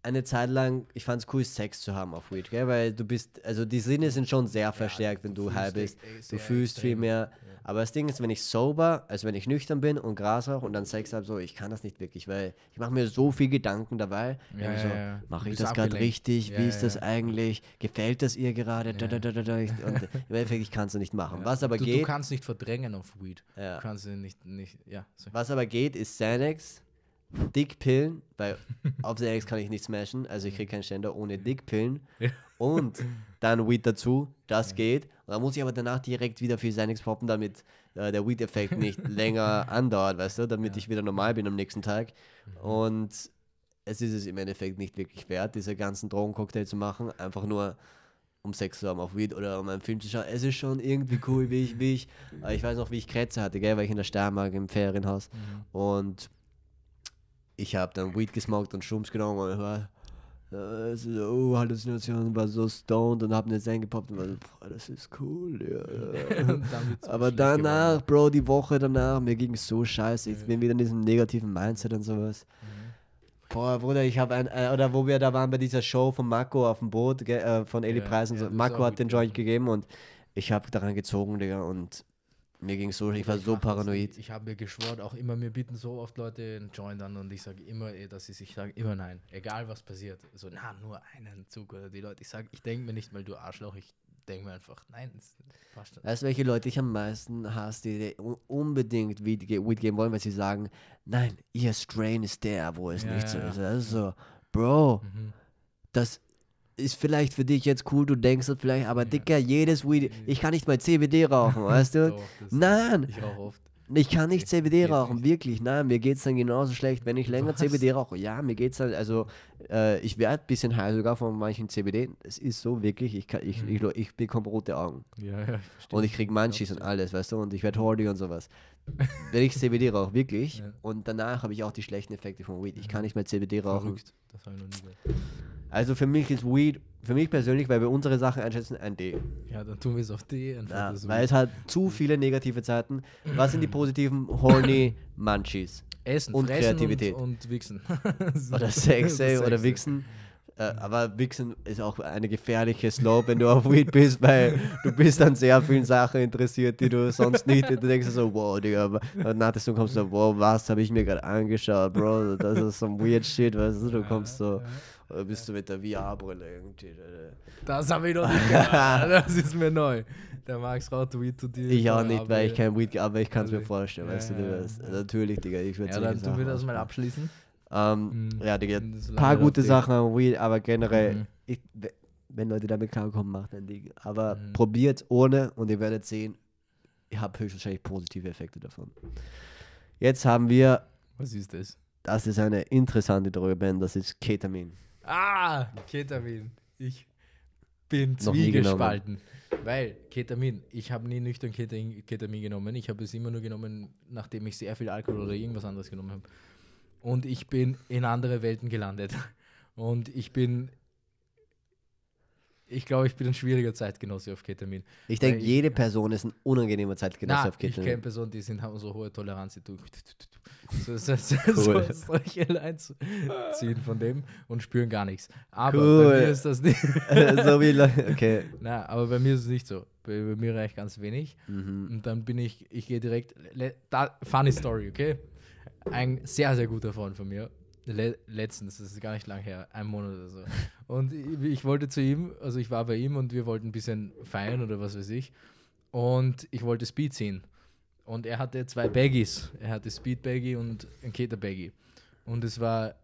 eine Zeit lang, ich fand es cool, Sex zu haben auf Weed, gell? weil du bist, also die Sinne sind schon sehr verstärkt, wenn du high bist. Du fühlst äh, viel mehr. Aber das Ding ist, wenn ich sober, also wenn ich nüchtern bin und Gras rauche und dann Sex habe, so, ich kann das nicht wirklich, weil ich mache mir so viel Gedanken dabei. Ja, so, ja. Mache ich das gerade richtig? Ja, Wie ist das eigentlich? Gefällt das ihr gerade? Da, da, da, und im Endeffekt, ich kann es nicht machen. Was aber du, geht. Du kannst nicht verdrängen auf Weed. Du kannst nicht, nicht ja. Was aber geht, ist Xanax Dickpillen, weil auf der X kann ich nicht smashen, also ich kriege keinen Ständer ohne Dickpillen. Und dann Weed dazu, das ja. geht. Und dann muss ich aber danach direkt wieder für Xanax poppen, damit äh, der Weed-Effekt nicht länger andauert, weißt du, damit ja. ich wieder normal bin am nächsten Tag. Mhm. Und es ist es im Endeffekt nicht wirklich wert, diese ganzen Drogencocktail zu machen, einfach nur um Sex zu haben auf Weed oder um einen Film zu schauen. Es ist schon irgendwie cool, wie ich, wie ich, äh, ich weiß noch, wie ich Krätze hatte, gell, weil ich in der Steiermark im Ferienhaus mhm. und ich habe dann Weed gesmoked und Schums genommen und war, äh, oh, Halluzinationen, war so stoned und habe mir das eingepoppt und war so, boah, das ist cool, ja. Aber danach, geworden. Bro, die Woche danach, mir ging es so scheiße, ich ja. bin wieder in diesem negativen Mindset und sowas. Mhm. Boah, Bruder, ich habe ein, äh, oder wo wir da waren bei dieser Show von Marco auf dem Boot, äh, von Eli ja, Preis und so, Marco hat den Joint gegeben und ich habe daran gezogen, Digga, und mir ging es so, ich war so paranoid. Ich habe mir geschworen, auch immer, mir bieten so oft Leute einen Joint an und ich sage immer, dass ich, ich sage immer nein, egal was passiert. So, na, nur einen Zug oder die Leute. Ich sage, ich denke mir nicht mal, du Arschloch, ich denke mir einfach, nein, das passt schon. Weißt du, welche Leute ich am meisten hasse, die unbedingt Weed, geben wollen, weil sie sagen, nein, ihr Strain ist der, wo es ja, nicht so ja. ist. Also, Bro, mhm. das ist vielleicht für dich jetzt cool, du denkst das vielleicht, aber ja. Dicker, jedes Weed, ich kann nicht mal CBD rauchen, weißt du? Doch, Nein! Ich rauche oft. Ich kann nicht okay. CBD rauchen, wirklich. Nein, mir geht es dann genauso schlecht, wenn ich länger Was? CBD rauche. Ja, mir geht es dann, also äh, ich werde ein bisschen heiß sogar von manchen CBD. Es ist so wirklich, ich, kann, ich, mhm. ich, ich, ich bekomme rote Augen. Ja, ja, und ich kriege Munchies und alles, weißt du, und ich werde horny und sowas. wenn ich CBD rauche, wirklich. Ja. Und danach habe ich auch die schlechten Effekte von Weed. Ich kann nicht mehr CBD rauchen. Verrückt. Das habe ich noch nie gehört. Also für mich ist Weed für mich persönlich, weil wir unsere Sachen einschätzen, ein D. Ja, dann tun wir es auf D. Ja, weil es hat zu viele negative Zeiten. Was sind die positiven? Horny Munchies. Essen, und Kreativität. Und, und Wichsen. oder Sex, ey, oder Wichsen. Äh, aber Wichsen ist auch eine gefährliche Slope, wenn du auf Weed bist, weil du bist an sehr vielen Sachen interessiert, die du sonst nicht. Du denkst so, wow, Digga, nach der kommst du so, wow, was habe ich mir gerade angeschaut, Bro? Das ist so weird shit, weißt du, du kommst so. Oder bist du mit der VR-Brille irgendwie? Äh, das habe ich noch nicht gemacht. das ist mir neu. Der Max raucht Weed zu dir. Ich auch nicht, weil ich kein Weed aber ich kann es mir also vorstellen. Ja, weißt du, ja. natürlich, Digga. Ich ja, du willst das mal abschließen. Ähm, mhm. Ja, Digga, ein paar gute Sachen am Weed, aber generell, mhm. ich, wenn Leute damit klarkommen, macht ein Ding. Aber mhm. probiert ohne und ihr werdet sehen, ich habe höchstwahrscheinlich positive Effekte davon. Jetzt haben wir. Was ist das? Das ist eine interessante Droge, Ben, das ist Ketamin. Ah, Ketamin. Ich bin zwiegespalten. Weil Ketamin, ich habe nie nüchtern Ketamin, genommen. Ich habe es immer nur genommen, nachdem ich sehr viel Alkohol oder irgendwas anderes genommen habe. Und ich bin in andere Welten gelandet. Und ich bin ich glaube, ich bin ein schwieriger Zeitgenosse auf Ketamin. Ich denke, jede Person ist ein unangenehmer Zeitgenosse na, auf Ketamin. Ich kenne Personen, die sind, haben so hohe Toleranz, die tun so, so, so, cool. so, solche Lines ziehen von dem und spüren gar nichts. Aber cool. bei mir ist das nicht. so wie okay. Na, aber bei mir ist es nicht so. Bei, bei mir reicht ganz wenig. Mhm. Und dann bin ich, ich gehe direkt. Da, funny Story, okay? Ein sehr, sehr guter Freund von mir Le letztens, das ist gar nicht lang her, ein Monat oder so. Und ich, ich wollte zu ihm, also ich war bei ihm und wir wollten ein bisschen feiern oder was weiß ich. Und ich wollte Speed ziehen. Und er hatte zwei Baggies. Er hatte Speed Baggy und ein Keter Baggy. Und es war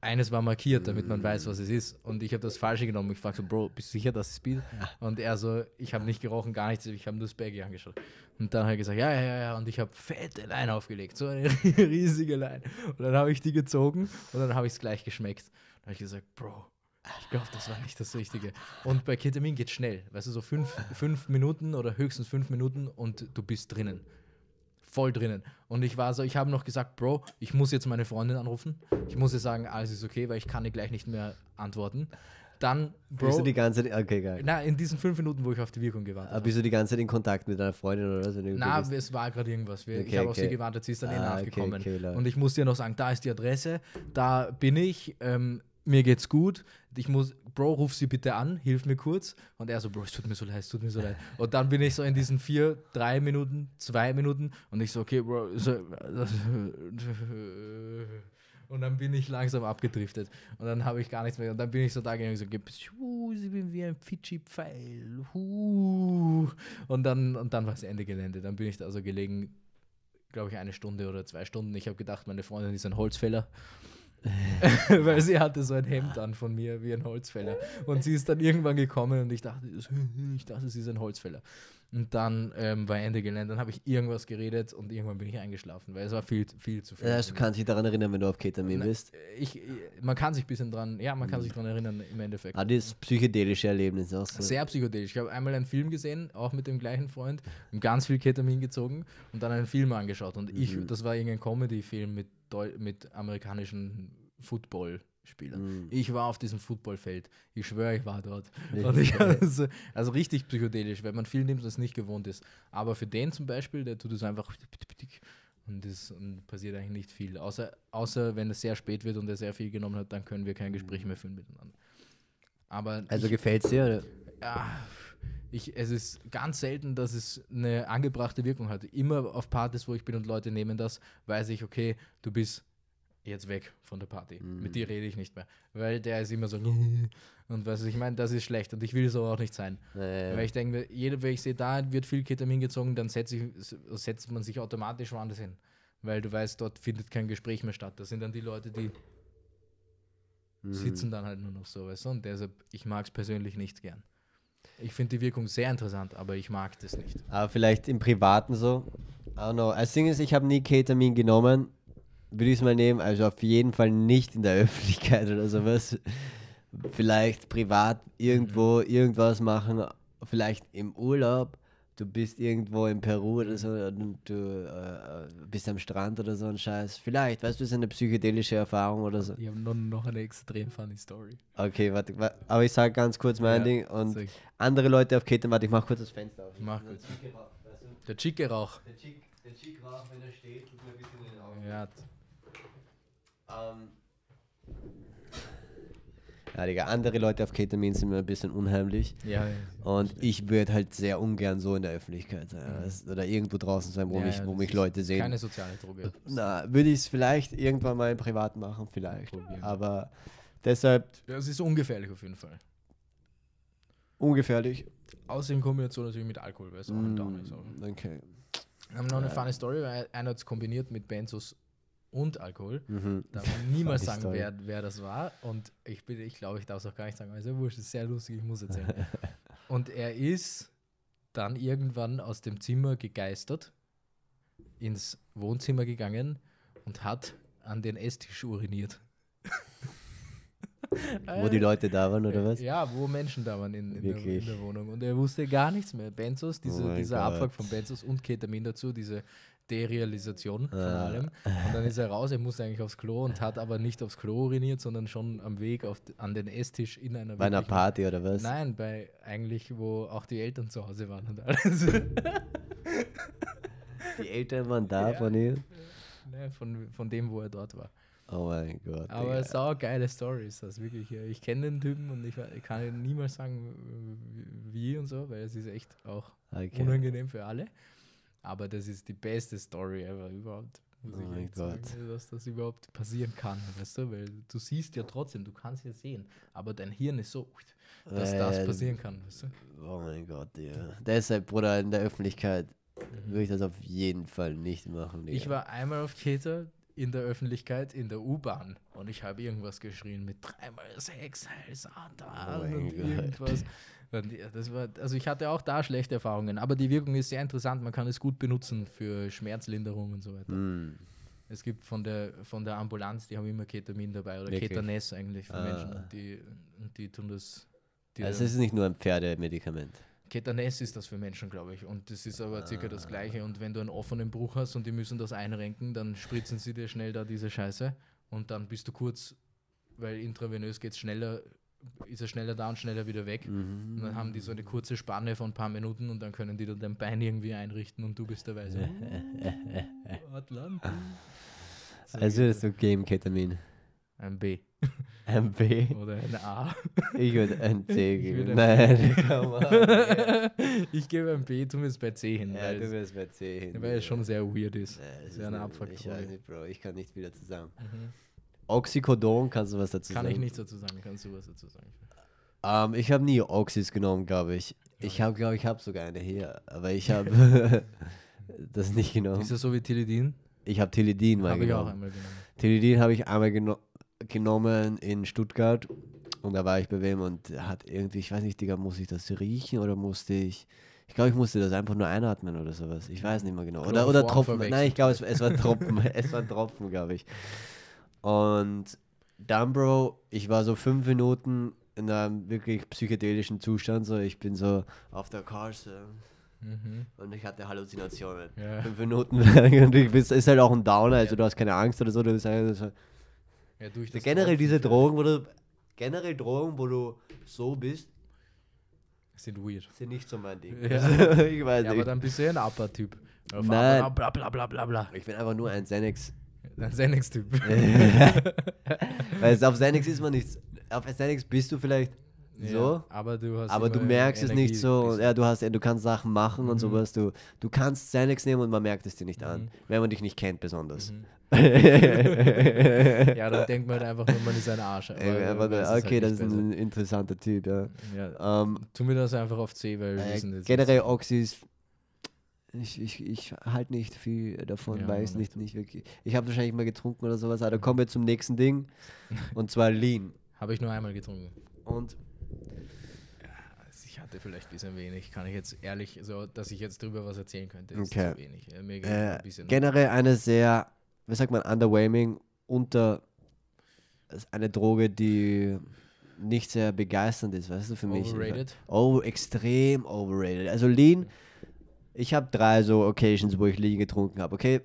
eines war markiert, damit man weiß, was es ist. Und ich habe das Falsche genommen. Ich frage so, Bro, bist du sicher, dass es Bier? Ja. Und er so, ich habe nicht gerochen, gar nichts, ich habe nur das Baggy angeschaut. Und dann habe ich gesagt, ja, ja, ja, und ich habe fette Leine aufgelegt, so eine riesige Leine. Und dann habe ich die gezogen und dann habe ich es gleich geschmeckt. Dann habe ich gesagt, Bro, ich glaube, das war nicht das Richtige. Und bei Ketamin geht es schnell, weißt du, so fünf, fünf Minuten oder höchstens fünf Minuten und du bist drinnen voll drinnen. Und ich war so, ich habe noch gesagt, Bro, ich muss jetzt meine Freundin anrufen. Ich muss ihr sagen, alles ist okay, weil ich kann ihr gleich nicht mehr antworten. Dann, Bro. Bist du die ganze Zeit, okay, geil. Na, in diesen fünf Minuten, wo ich auf die Wirkung gewartet habe. Bist du die ganze Zeit in Kontakt mit deiner Freundin oder so? Na, es war gerade irgendwas. Wir, okay, ich habe okay. auf sie gewartet, sie ist dann eh ah, eh nachgekommen. Okay, und ich musste dir noch sagen, da ist die Adresse, da bin ich, ähm, mir geht's gut. Ich muss, Bro, ruf sie bitte an, hilf mir kurz. Und er so, Bro, es tut mir so leid, es tut mir so leid. Und dann bin ich so in diesen vier, drei Minuten, zwei Minuten und ich so, okay, Bro, so, und dann bin ich langsam abgedriftet und dann habe ich gar nichts mehr und dann bin ich so da gegangen so uh, ich bin wie ein Fidschi Pfeil und dann und dann war es Ende Gelände dann bin ich da so gelegen glaube ich eine Stunde oder zwei Stunden ich habe gedacht meine Freundin ist ein Holzfäller weil sie hatte so ein Hemd an von mir wie ein Holzfäller. Und sie ist dann irgendwann gekommen und ich dachte, ich dachte, sie ist ein Holzfäller. Und dann ähm, war Ende Gelände, dann habe ich irgendwas geredet und irgendwann bin ich eingeschlafen, weil es war viel, viel zu viel. Ja, du kannst dich daran erinnern, wenn du auf Ketamin bist. Ich, man kann sich ein bisschen dran, ja, man kann hm. sich daran erinnern im Endeffekt. Ah, das psychedelische Erlebnis auch so. Sehr psychedelisch. Ich habe einmal einen Film gesehen, auch mit dem gleichen Freund, ganz viel Ketamin gezogen und dann einen Film angeschaut. Und ich, mhm. das war irgendein Comedy-Film mit mit amerikanischen Footballspielern. Mhm. Ich war auf diesem Footballfeld. Ich schwöre, ich war dort. Ich also, also, richtig psychedelisch, weil man viel nimmt, was nicht gewohnt ist. Aber für den zum Beispiel, der tut es einfach und es passiert eigentlich nicht viel. Außer, außer wenn es sehr spät wird und er sehr viel genommen hat, dann können wir kein Gespräch mhm. mehr führen miteinander. Aber also gefällt es dir? Ja, ich, es ist ganz selten, dass es eine angebrachte Wirkung hat. Immer auf Partys, wo ich bin und Leute nehmen das, weiß ich, okay, du bist jetzt weg von der Party. Mhm. Mit dir rede ich nicht mehr. Weil der ist immer so und was ich meine, das ist schlecht und ich will es aber auch nicht sein. Nee. Weil ich denke, jeder, wenn ich sehe, da wird viel Ketamin gezogen, dann setz ich, setzt man sich automatisch woanders hin. Weil du weißt, dort findet kein Gespräch mehr statt. Das sind dann die Leute, die mhm. sitzen dann halt nur noch so, weißt du? Und deshalb, ich mag es persönlich nicht gern. Ich finde die Wirkung sehr interessant, aber ich mag das nicht. Aber vielleicht im Privaten so. I don't know. Als Ding ist, ich habe nie Ketamin genommen. Würde ich es mal nehmen. Also auf jeden Fall nicht in der Öffentlichkeit oder sowas. vielleicht privat irgendwo mhm. irgendwas machen. Vielleicht im Urlaub du bist irgendwo in Peru oder so und du äh, äh, bist am Strand oder so ein Scheiß. Vielleicht, weißt du, ist eine psychedelische Erfahrung oder so. Ich habe noch, noch eine extrem funny Story. Okay, warte, warte aber ich sage ganz kurz mein ja, Ding und andere Leute auf Kette, warte, ich mach kurz das Fenster auf. Ich mach kurz. Der Chicke Rauch. Der Chick, der Chick Rauch, wenn er steht, tut mir ein bisschen in den Augen. Ja. Ähm, ja, Digga, andere Leute auf Ketamin sind mir ein bisschen unheimlich. Ja, und ich würde halt sehr ungern so in der Öffentlichkeit sein. Oder irgendwo draußen sein, wo, mich, wo mich Leute sehen. Keine soziale Droge. Äh, na, würde ich es vielleicht irgendwann mal privat machen, vielleicht. Probieren. Aber deshalb. Das ist ungefährlich auf jeden Fall. Ungefährlich. Außer in Kombination natürlich mit Alkohol, weil es auch mm, ein Down ist. Okay. Wir haben noch eine ja. funny Story, weil einer hat es kombiniert mit Benzos und Alkohol. Mhm. Darf niemals sagen, toll. wer, wer das war. Und ich bin, ich glaube, ich darf es auch gar nicht sagen, weil es ist wurscht, ist sehr lustig, ich muss erzählen. und er ist dann irgendwann aus dem Zimmer gegeistert, ins Wohnzimmer gegangen und hat an den Esstisch uriniert. wo die Leute da waren, oder was? Ja, wo Menschen da waren in, in, der, in der, Wohnung. Und er wusste gar nichts mehr. Benzos, diese, oh dieser Abfall von Benzos und Ketamin dazu, diese Sterilisation von ah. allem. Und dann ist er raus, er muss eigentlich aufs Klo und hat aber nicht aufs Klo uriniert, sondern schon am Weg auf, an den Esstisch in einer Bei einer Party oder was? Nein, bei eigentlich, wo auch die Eltern zu Hause waren und alles. Die Eltern waren da Ja. von ihm? ne, von, von dem, wo er dort war. Oh mein Gott. Aber Digga. sau geile Story ist das wirklich. Ich kenne den Typen und ich, ich kann niemals sagen, wie und so, weil es ist echt auch Okay. unangenehm für alle. Aber das ist die beste Story ever überhaupt. Muss oh ich echt Gott. sagen, dass das überhaupt passieren kann, weißt du? Weil du siehst ja trotzdem, du kannst ja sehen, aber dein Hirn ist so, dass äh, das passieren kann, weißt du? Oh mein Gott, ja. Deshalb, Bruder, in der Öffentlichkeit mhm. würde ich das auf jeden Fall nicht machen. Digga. Ich war einmal auf Keter, in der Öffentlichkeit in der U-Bahn und ich habe irgendwas geschrien mit dreimal sechs Heilsatan oh und irgendwas. Und das war, also ich hatte auch da schlechte Erfahrungen, aber die Wirkung ist sehr interessant. Man kann es gut benutzen für Schmerzlinderung und so weiter. Mm. Es gibt von der, von der Ambulanz, die haben immer Ketamin dabei oder Wirklich? Ketanes eigentlich für ah. Menschen. Und die, und die tun das. Die also es ist nicht nur ein Pferdemedikament. Ketanes ist das für Menschen, glaube ich. Und das ist aber ah. circa das ah. Gleiche. Und wenn du einen offenen Bruch hast und die müssen das einrenken, dann spritzen sie dir schnell da diese Scheiße. Und dann bist du kurz, weil intravenös geht es schneller, ist er schneller da und schneller wieder weg. Mhm. Und dann haben die so eine kurze Spanne von ein paar Minuten und dann können die dann dein Bein irgendwie einrichten und du bist dabei also, so. Atlanten. So also ist okay im Ketamin. Ein B. Ein B? Oder ein A. Ich würde ein C geben. Nein, Mann, ich gebe ein B, du wirst bei C hin. Ja, du wirst bei C hin. Weil es schon sehr weird ist. Ja, das ist eine Abfaktor. Ich weiß nicht, Bro, ich kann nicht wieder zusammen. Mhm. Oxycodon, kannst du was dazu kann sagen? Kann ich nichts dazu sagen, kannst du was dazu sagen? Um, ähm, ich habe nie Oxys genommen, glaube ich. Ich habe, glaube ich, habe sogar eine hier, aber ich habe das nicht genommen. Ist das so wie Tilidin? Ich habe Tilidin mal hab genommen. Ich auch einmal genommen. Tilidin habe ich einmal genommen genommen in Stuttgart und da war ich bei wem und hat irgendwie, ich weiß nicht, Digga, muss ich das riechen oder musste ich. Ich glaube, ich musste das einfach nur einatmen oder sowas. Ich weiß nicht mehr genau. Oder, oder Tropfen. Nein, ich glaube, es, es waren Tropfen. es waren Tropfen, glaube ich. Und dann, Bro, ich war so fünf Minuten in einem wirklich psychedelischen Zustand. So, ich bin so auf der Couch. Mhm. Und ich hatte Halluzinationen. Ja. Fünf Minuten. und ich, ist halt auch ein Downer. Also, du hast keine Angst oder so. Du bist einfach halt so ja, durch also das generell diese Drogen, wo du, generell Drogen, wo du so bist, sind weird. Sind nicht so mein Ding. Ja. ich weiß ja, nicht. aber dann bist du ja ein Upper-Typ. Nein. Bla, bla, bla, bla, bla. Ich bin einfach nur ein Xanax. Ein Xanax-Typ. Weil auf Xanax ist man nichts. Auf Xanax bist du vielleicht ja, so. Aber du hast aber du merkst Energie es nicht so. Ja, du hast, du kannst Sachen machen mhm. und sowas. Du, du kannst Xanax nehmen und man merkt es dir nicht mhm. an, wenn man dich nicht kennt besonders. Mhm. ja, dann denkt man halt einfach nur, man ist ein Arsch. Ey, aber, halt okay, halt das ist besser. ein interessanter Typ, ja. ja ähm, tu mir das einfach auf C, weil wir äh, wissen das Generell Oxys ich, ich, ich halte nicht viel davon, ja, weiß nicht, nicht wirklich. Ich habe wahrscheinlich mal getrunken oder sowas, aber also dann mhm. kommen wir zum nächsten Ding. und zwar Lean. Habe ich nur einmal getrunken. Und ich hatte vielleicht ein bisschen wenig, kann ich jetzt ehrlich, so dass ich jetzt drüber was erzählen könnte, ist okay. zu wenig. Mir äh, ein bisschen generell eine sehr, wie sagt man, underwhelming, unter eine Droge, die nicht sehr begeisternd ist, weißt du, für mich. Overrated? Oh, extrem overrated. Also Lean, ich habe drei so Occasions, wo ich Lean getrunken habe, okay?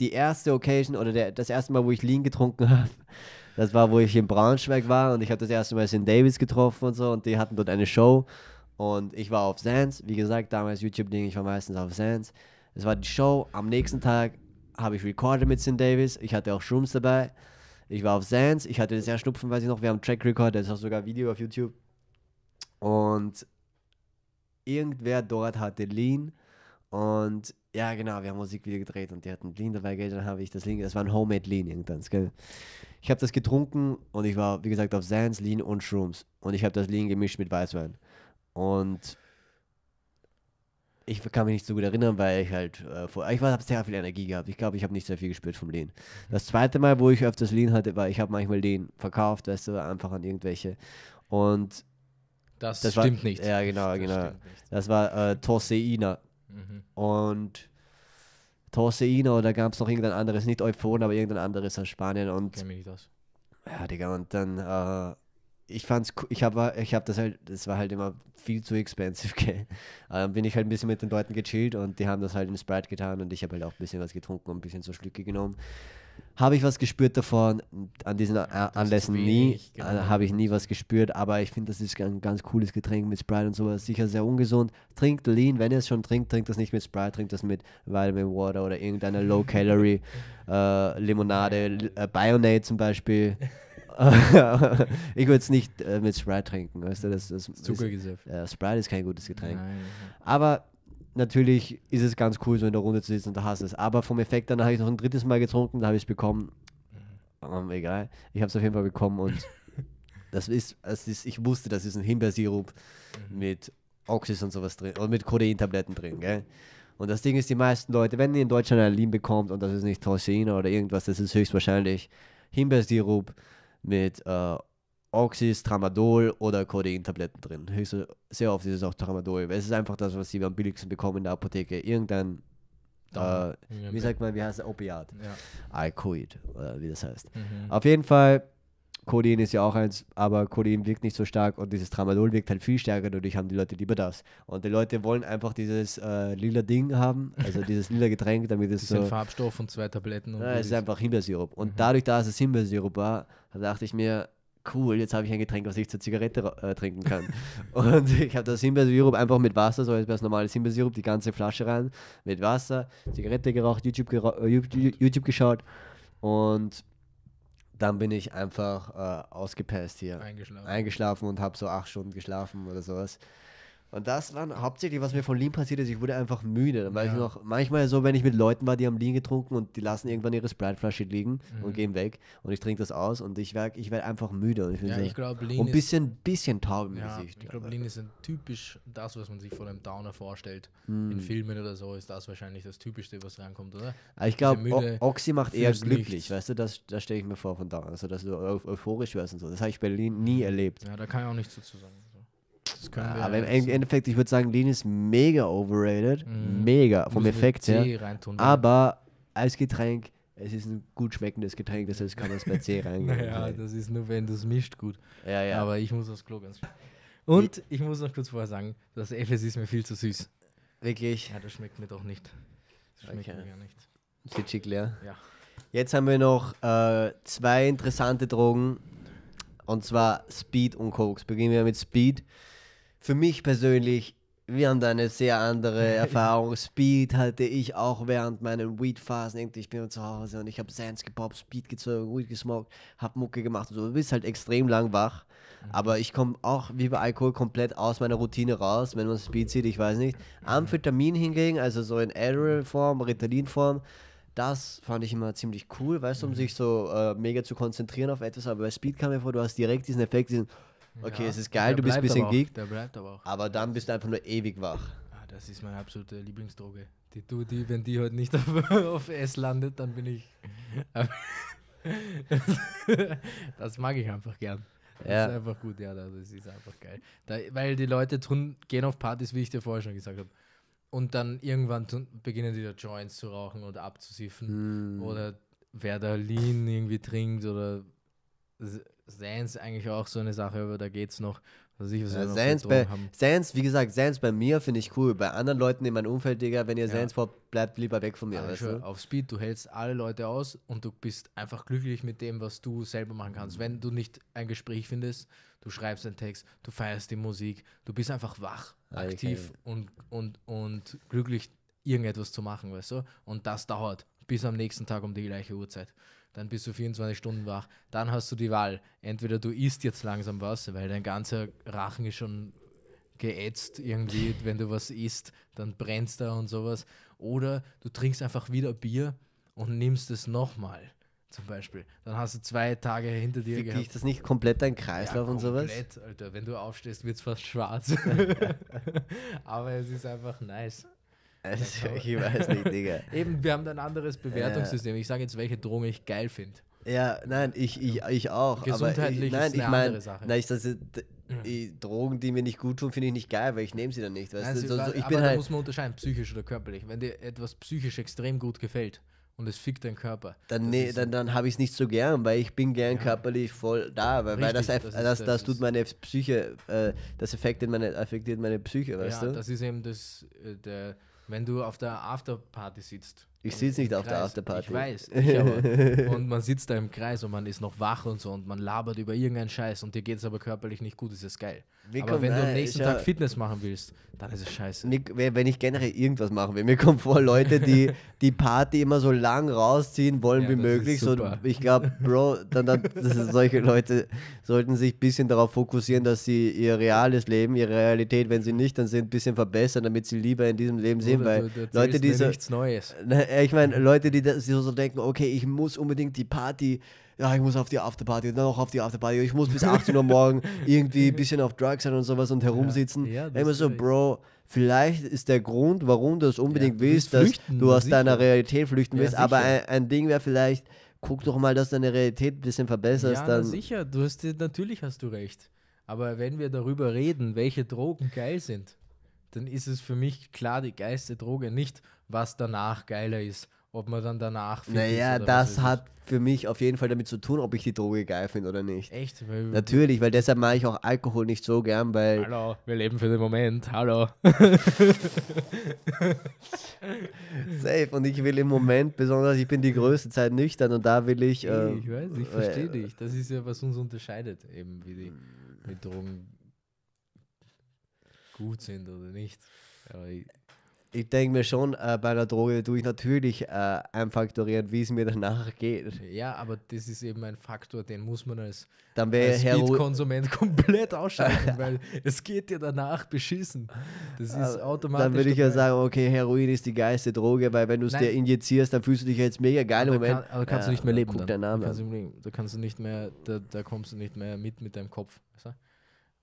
Die erste Occasion oder der, das erste Mal, wo ich Lean getrunken habe, das war, wo ich in Braunschweig war und ich habe das erste Mal St. Davis getroffen und so und die hatten dort eine Show und ich war auf Sands. Wie gesagt, damals YouTube-Ding, ich war meistens auf Sands. Es war die Show. Am nächsten Tag habe ich recorded mit St. Davis. Ich hatte auch Shrooms dabei. Ich war auf Sands. Ich hatte das ja Schnupfen, weiß ich noch. Wir haben Track recorded. Es ist auch sogar Video auf YouTube. Und irgendwer dort hatte Lean und ja, genau, wir haben Musikvideo gedreht und die hatten Lean dabei gehabt, dann habe ich das Lean, das war ein Homemade Lean irgendwann, gell? Ich habe das getrunken und ich war, wie gesagt, auf Sans, Lean und Shrooms und ich habe das Lean gemischt mit Weißwein und ich kann mich nicht so gut erinnern, weil ich halt äh, vor, ich habe sehr viel Energie gehabt. Ich glaube, ich habe nicht sehr viel gespürt vom Lean. Das zweite Mal, wo ich öfters Lean hatte, war, ich habe manchmal Lean verkauft, weißt du, einfach an irgendwelche und das, das, stimmt war, nicht. Ja, genau, das genau. Das war äh, Torseina. Mhm. Und Torseino, da gab es noch irgendein anderes, nicht Euphon, aber irgendein anderes aus Spanien. Und, Kenn mich nicht aus. Ja, Digga, und dann, äh, ich fand's, ich habe ich hab das halt, das war halt immer viel zu expensive, gell. Ähm, bin ich halt ein bisschen mit den Leuten gechillt und die haben das halt in Sprite getan und ich habe halt auch ein bisschen was getrunken und ein bisschen so Schlücke genommen habe ich was gespürt davon. An diesen ja, Anlässen nie, äh, genau. habe ich nie was gespürt, aber ich finde, das ist ein ganz cooles Getränk mit Sprite und sowas. Sicher sehr ungesund. Trinkt Lean, wenn ihr es schon trinkt, trinkt das nicht mit Sprite, trinkt das mit Vitamin Water oder irgendeiner Low-Calorie äh, Limonade, äh, Bionade zum Beispiel. ich würde es nicht äh, mit Sprite trinken, weißt du, das, das, das ist, äh, Sprite ist kein gutes Getränk. Nein. Aber natürlich ist es ganz cool, so in der Runde zu sitzen und da hast es. Aber vom Effekt dann habe ich noch ein drittes Mal getrunken, da habe ich es bekommen. Mhm. Ähm, egal. Ich habe es auf jeden Fall bekommen und das ist, das ist, ich wusste, das ist ein Himbeersirup mhm. mit Oxys und sowas drin und mit Kodeintabletten drin, gell? Und das Ding ist, die meisten Leute, wenn ihr in Deutschland ein Lean bekommt und das ist nicht Torcina oder irgendwas, das ist höchstwahrscheinlich Himbeersirup mit äh, Oxys, Tramadol oder Codein-Tabletten drin. Höchst, sehr oft ist es auch Tramadol, weil es ist einfach das, was sie am billigsten bekommen in der Apotheke. Irgendein, äh, wie sagt man, wie heißt der Opiat? Ja. Alkoid, oder wie das heißt. Mhm. Auf jeden Fall, Codein ist ja auch eins, aber Codein wirkt nicht so stark und dieses Tramadol wirkt halt viel stärker, dadurch haben die Leute lieber das. Und die Leute wollen einfach dieses äh, lila Ding haben, also dieses lila Getränk, damit es so... Farbstoff und zwei Tabletten. Und ja, es ist einfach Himbeersirup. Und mhm. dadurch, dass es Himbeersirup war, dachte ich mir, cool, jetzt habe ich ein Getränk, was ich zur Zigarette äh, trinken kann. und ich habe das Simbersirup einfach mit Wasser, so als wäre es normales Simbersirup, die ganze Flasche rein, mit Wasser, Zigarette geraucht, YouTube, geraucht, äh, YouTube geschaut und dann bin ich einfach äh, ausgepasst hier. Eingeschlafen. Eingeschlafen und habe so acht Stunden geschlafen oder sowas. Und das war hauptsächlich, was mir von Lean passiert ist, ich wurde einfach müde. Dann war ja. ich noch manchmal so, wenn ich mit Leuten war, die haben Lean getrunken und die lassen irgendwann ihre Sprite-Flasche liegen mhm. und gehen weg und ich trinke das aus und ich werde ich werd einfach müde. Und ich, ja, so, ich glaube, Lean und ein bisschen, bisschen taub im ja, Gesicht. Ich glaube, Lean ist ein typisch das, was man sich von einem Downer vorstellt. Mhm. In Filmen oder so ist das wahrscheinlich das Typischste, was reinkommt, oder? Ah, ich glaube, Oxy macht eher glücklich, nichts. weißt du, das, das stelle ich mir vor von Downer. Also, dass du euphorisch wirst und so. Das habe ich bei Lean nie erlebt. Ja, da kann ich auch nichts dazu sagen. Das können wir aber im also. Endeffekt, ich würde sagen, Lean ist mega overrated. Mhm. Mega, vom Müssen Effekt her. Reintun, aber als Getränk, es ist ein gut schmeckendes Getränk, das heißt, kann man es bei C reingehen. naja, halt. das ist nur, wenn du es mischt, gut. Ja, ja. Aber ich muss das Klo ganz schnell. Und ich muss noch kurz vorher sagen, das FS ist mir viel zu süß. Wirklich? Ja, das schmeckt mir doch nicht. Das schmeckt okay. mir gar nicht. Kitschig leer. Ja. Jetzt haben wir noch äh, zwei interessante Drogen. Und zwar Speed und Koks. Beginnen wir mit Speed für mich persönlich während eine sehr andere Erfahrung. Speed hatte ich auch während meinen Weed-Phasen. Ich bin zu Hause und ich habe Sands gepoppt, Speed gezogen, Weed gesmoked, habe Mucke gemacht und so. Du bist halt extrem lang wach. Mhm. Aber ich komme auch wie bei Alkohol komplett aus meiner Routine raus, wenn man Speed sieht, ich weiß nicht. Amphetamin hingegen, also so in Adderall-Form, Ritalin-Form, das fand ich immer ziemlich cool, weißt du, um mhm. sich so äh, mega zu konzentrieren auf etwas. Aber bei Speed kam mir vor, du hast direkt diesen Effekt, diesen Okay, ja, es ist geil, du bist ein bisschen geek. Der bleibt aber auch. Aber dann bist du einfach nur ewig wach. Ah, das ist meine absolute Lieblingsdroge. Die, du, die, wenn die heute nicht auf, auf S landet, dann bin ich. das mag ich einfach gern. Das ja. ist einfach gut, ja, das ist einfach geil. Da, weil die Leute tun, gehen auf Partys, wie ich dir vorher schon gesagt habe. Und dann irgendwann tun, beginnen die da Joints zu rauchen oder abzusiffen. Mm. Oder wer da Lean irgendwie trinkt oder Sans eigentlich auch so eine Sache, aber da geht's noch. Was ich, was ja, Sans, bei, Sans, wie gesagt, Sans bei mir finde ich cool. Bei anderen Leuten in meinem Umfeld, Digga, wenn ihr ja. Sans braucht, bleibt lieber weg von mir. Also auf Speed, du hältst alle Leute aus und du bist einfach glücklich mit dem, was du selber machen kannst. Mhm. Wenn du nicht ein Gespräch findest, du schreibst einen Text, du feierst die Musik, du bist einfach wach, okay. aktiv und, und, und glücklich, irgendetwas zu machen, weißt du? Und das dauert bis am nächsten Tag um die gleiche Uhrzeit dann bist du 24 Stunden wach. Dann hast du die Wahl. Entweder du isst jetzt langsam was, weil dein ganzer Rachen ist schon geätzt irgendwie, wenn du was isst, dann brennst da und sowas. Oder du trinkst einfach wieder Bier und nimmst es nochmal. Zum Beispiel. Dann hast du zwei Tage hinter dir Fick gehabt. Ist das nicht komplett ein Kreislauf ja, und sowas? Komplett, Alter. Wenn du aufstehst, wird es fast schwarz. Aber es ist einfach nice. Also, ich weiß nicht, Digga. Eben, wir haben ein anderes Bewertungssystem. Ich sage jetzt, welche Drogen ich geil finde. Ja, nein, ich, ich, ich auch. Gesundheitlich aber ich, nein, ist eine ich mein, andere Sache. Nein, ich, das, mhm. die Drogen, die mir nicht gut tun, finde ich nicht geil, weil ich nehme sie dann nicht. Weißt also, du? Also, ich aber bin aber halt da muss man unterscheiden, psychisch oder körperlich. Wenn dir etwas psychisch extrem gut gefällt und es fickt deinen Körper. Dann, nee, dann, dann habe ich es nicht so gern, weil ich bin gern ja. körperlich voll da, weil, Richtig, weil das, das, ist, das, das, tut meine Psyche, äh, das affektiert meine, affektiert meine Psyche, weißt ja, du? das ist eben das, äh, der wenn du auf der Afterparty sitzt ich sitze nicht auf Kreis. der Afterparty. Ich weiß. Ich und man sitzt da im Kreis und man ist noch wach und so und man labert über irgendeinen Scheiß und dir geht es aber körperlich nicht gut, ist es geil. Mir aber wenn nein, du am nächsten Tag Fitness machen willst, dann ist es scheiße. Mir, wenn ich generell irgendwas machen will, mir kommen vor, Leute, die die Party immer so lang rausziehen wollen ja, wie möglich. So, ich glaube, Bro, dann, dann solche Leute sollten sich ein bisschen darauf fokussieren, dass sie ihr reales Leben, ihre Realität, wenn sie nicht, dann sind ein bisschen verbessern, damit sie lieber in diesem Leben sind. Weil Leute, die so, Nichts Neues. Na, äh, ich meine, mhm. Leute, die, die so denken, okay, ich muss unbedingt die Party, ja, ich muss auf die Afterparty, dann auch auf die Afterparty, ich muss bis 18 Uhr morgen irgendwie ein bisschen auf Drugs sein und sowas und herumsitzen. Ja, ja, immer so, Bro, vielleicht ist der Grund, warum du es unbedingt ja, willst, dass du aus deiner Realität flüchten willst, aber ein, ein Ding wäre vielleicht, guck doch mal, dass deine Realität ein bisschen verbesserst. Ja, dann sicher, du hast, natürlich hast du recht. Aber wenn wir darüber reden, welche Drogen geil sind, dann ist es für mich klar die geilste Droge, nicht was danach geiler ist. Ob man dann danach. Naja, das hat für mich auf jeden Fall damit zu tun, ob ich die Droge geil finde oder nicht. Echt? Weil Natürlich, weil deshalb mache ich auch Alkohol nicht so gern, weil. Hallo, wir leben für den Moment. Hallo. Safe. Und ich will im Moment, besonders ich bin die größte Zeit nüchtern und da will ich. Äh, ich ähm, weiß, ich äh, verstehe äh, dich. Das ist ja, was uns unterscheidet, eben wie die mit Drogen gut sind oder nicht. Aber ich, ich denke mir schon, äh, bei einer Droge tue ich natürlich äh, einfaktorieren, wie es mir danach geht. Ja, aber das ist eben ein Faktor, den muss man als, Dann als Speed-Konsument komplett ausschalten, weil es geht dir danach beschissen. Das ist also, automatisch. Dann würde ich dabei. ja sagen, okay, Heroin ist die geilste Droge, weil wenn du es dir injizierst, dann fühlst du dich jetzt mega geil. Moment. Kann, aber kannst ja, du nicht mehr leben. dann. Deinen Namen da kannst, du, da kannst du nicht mehr, da, da kommst du nicht mehr mit mit deinem Kopf. Weißt du?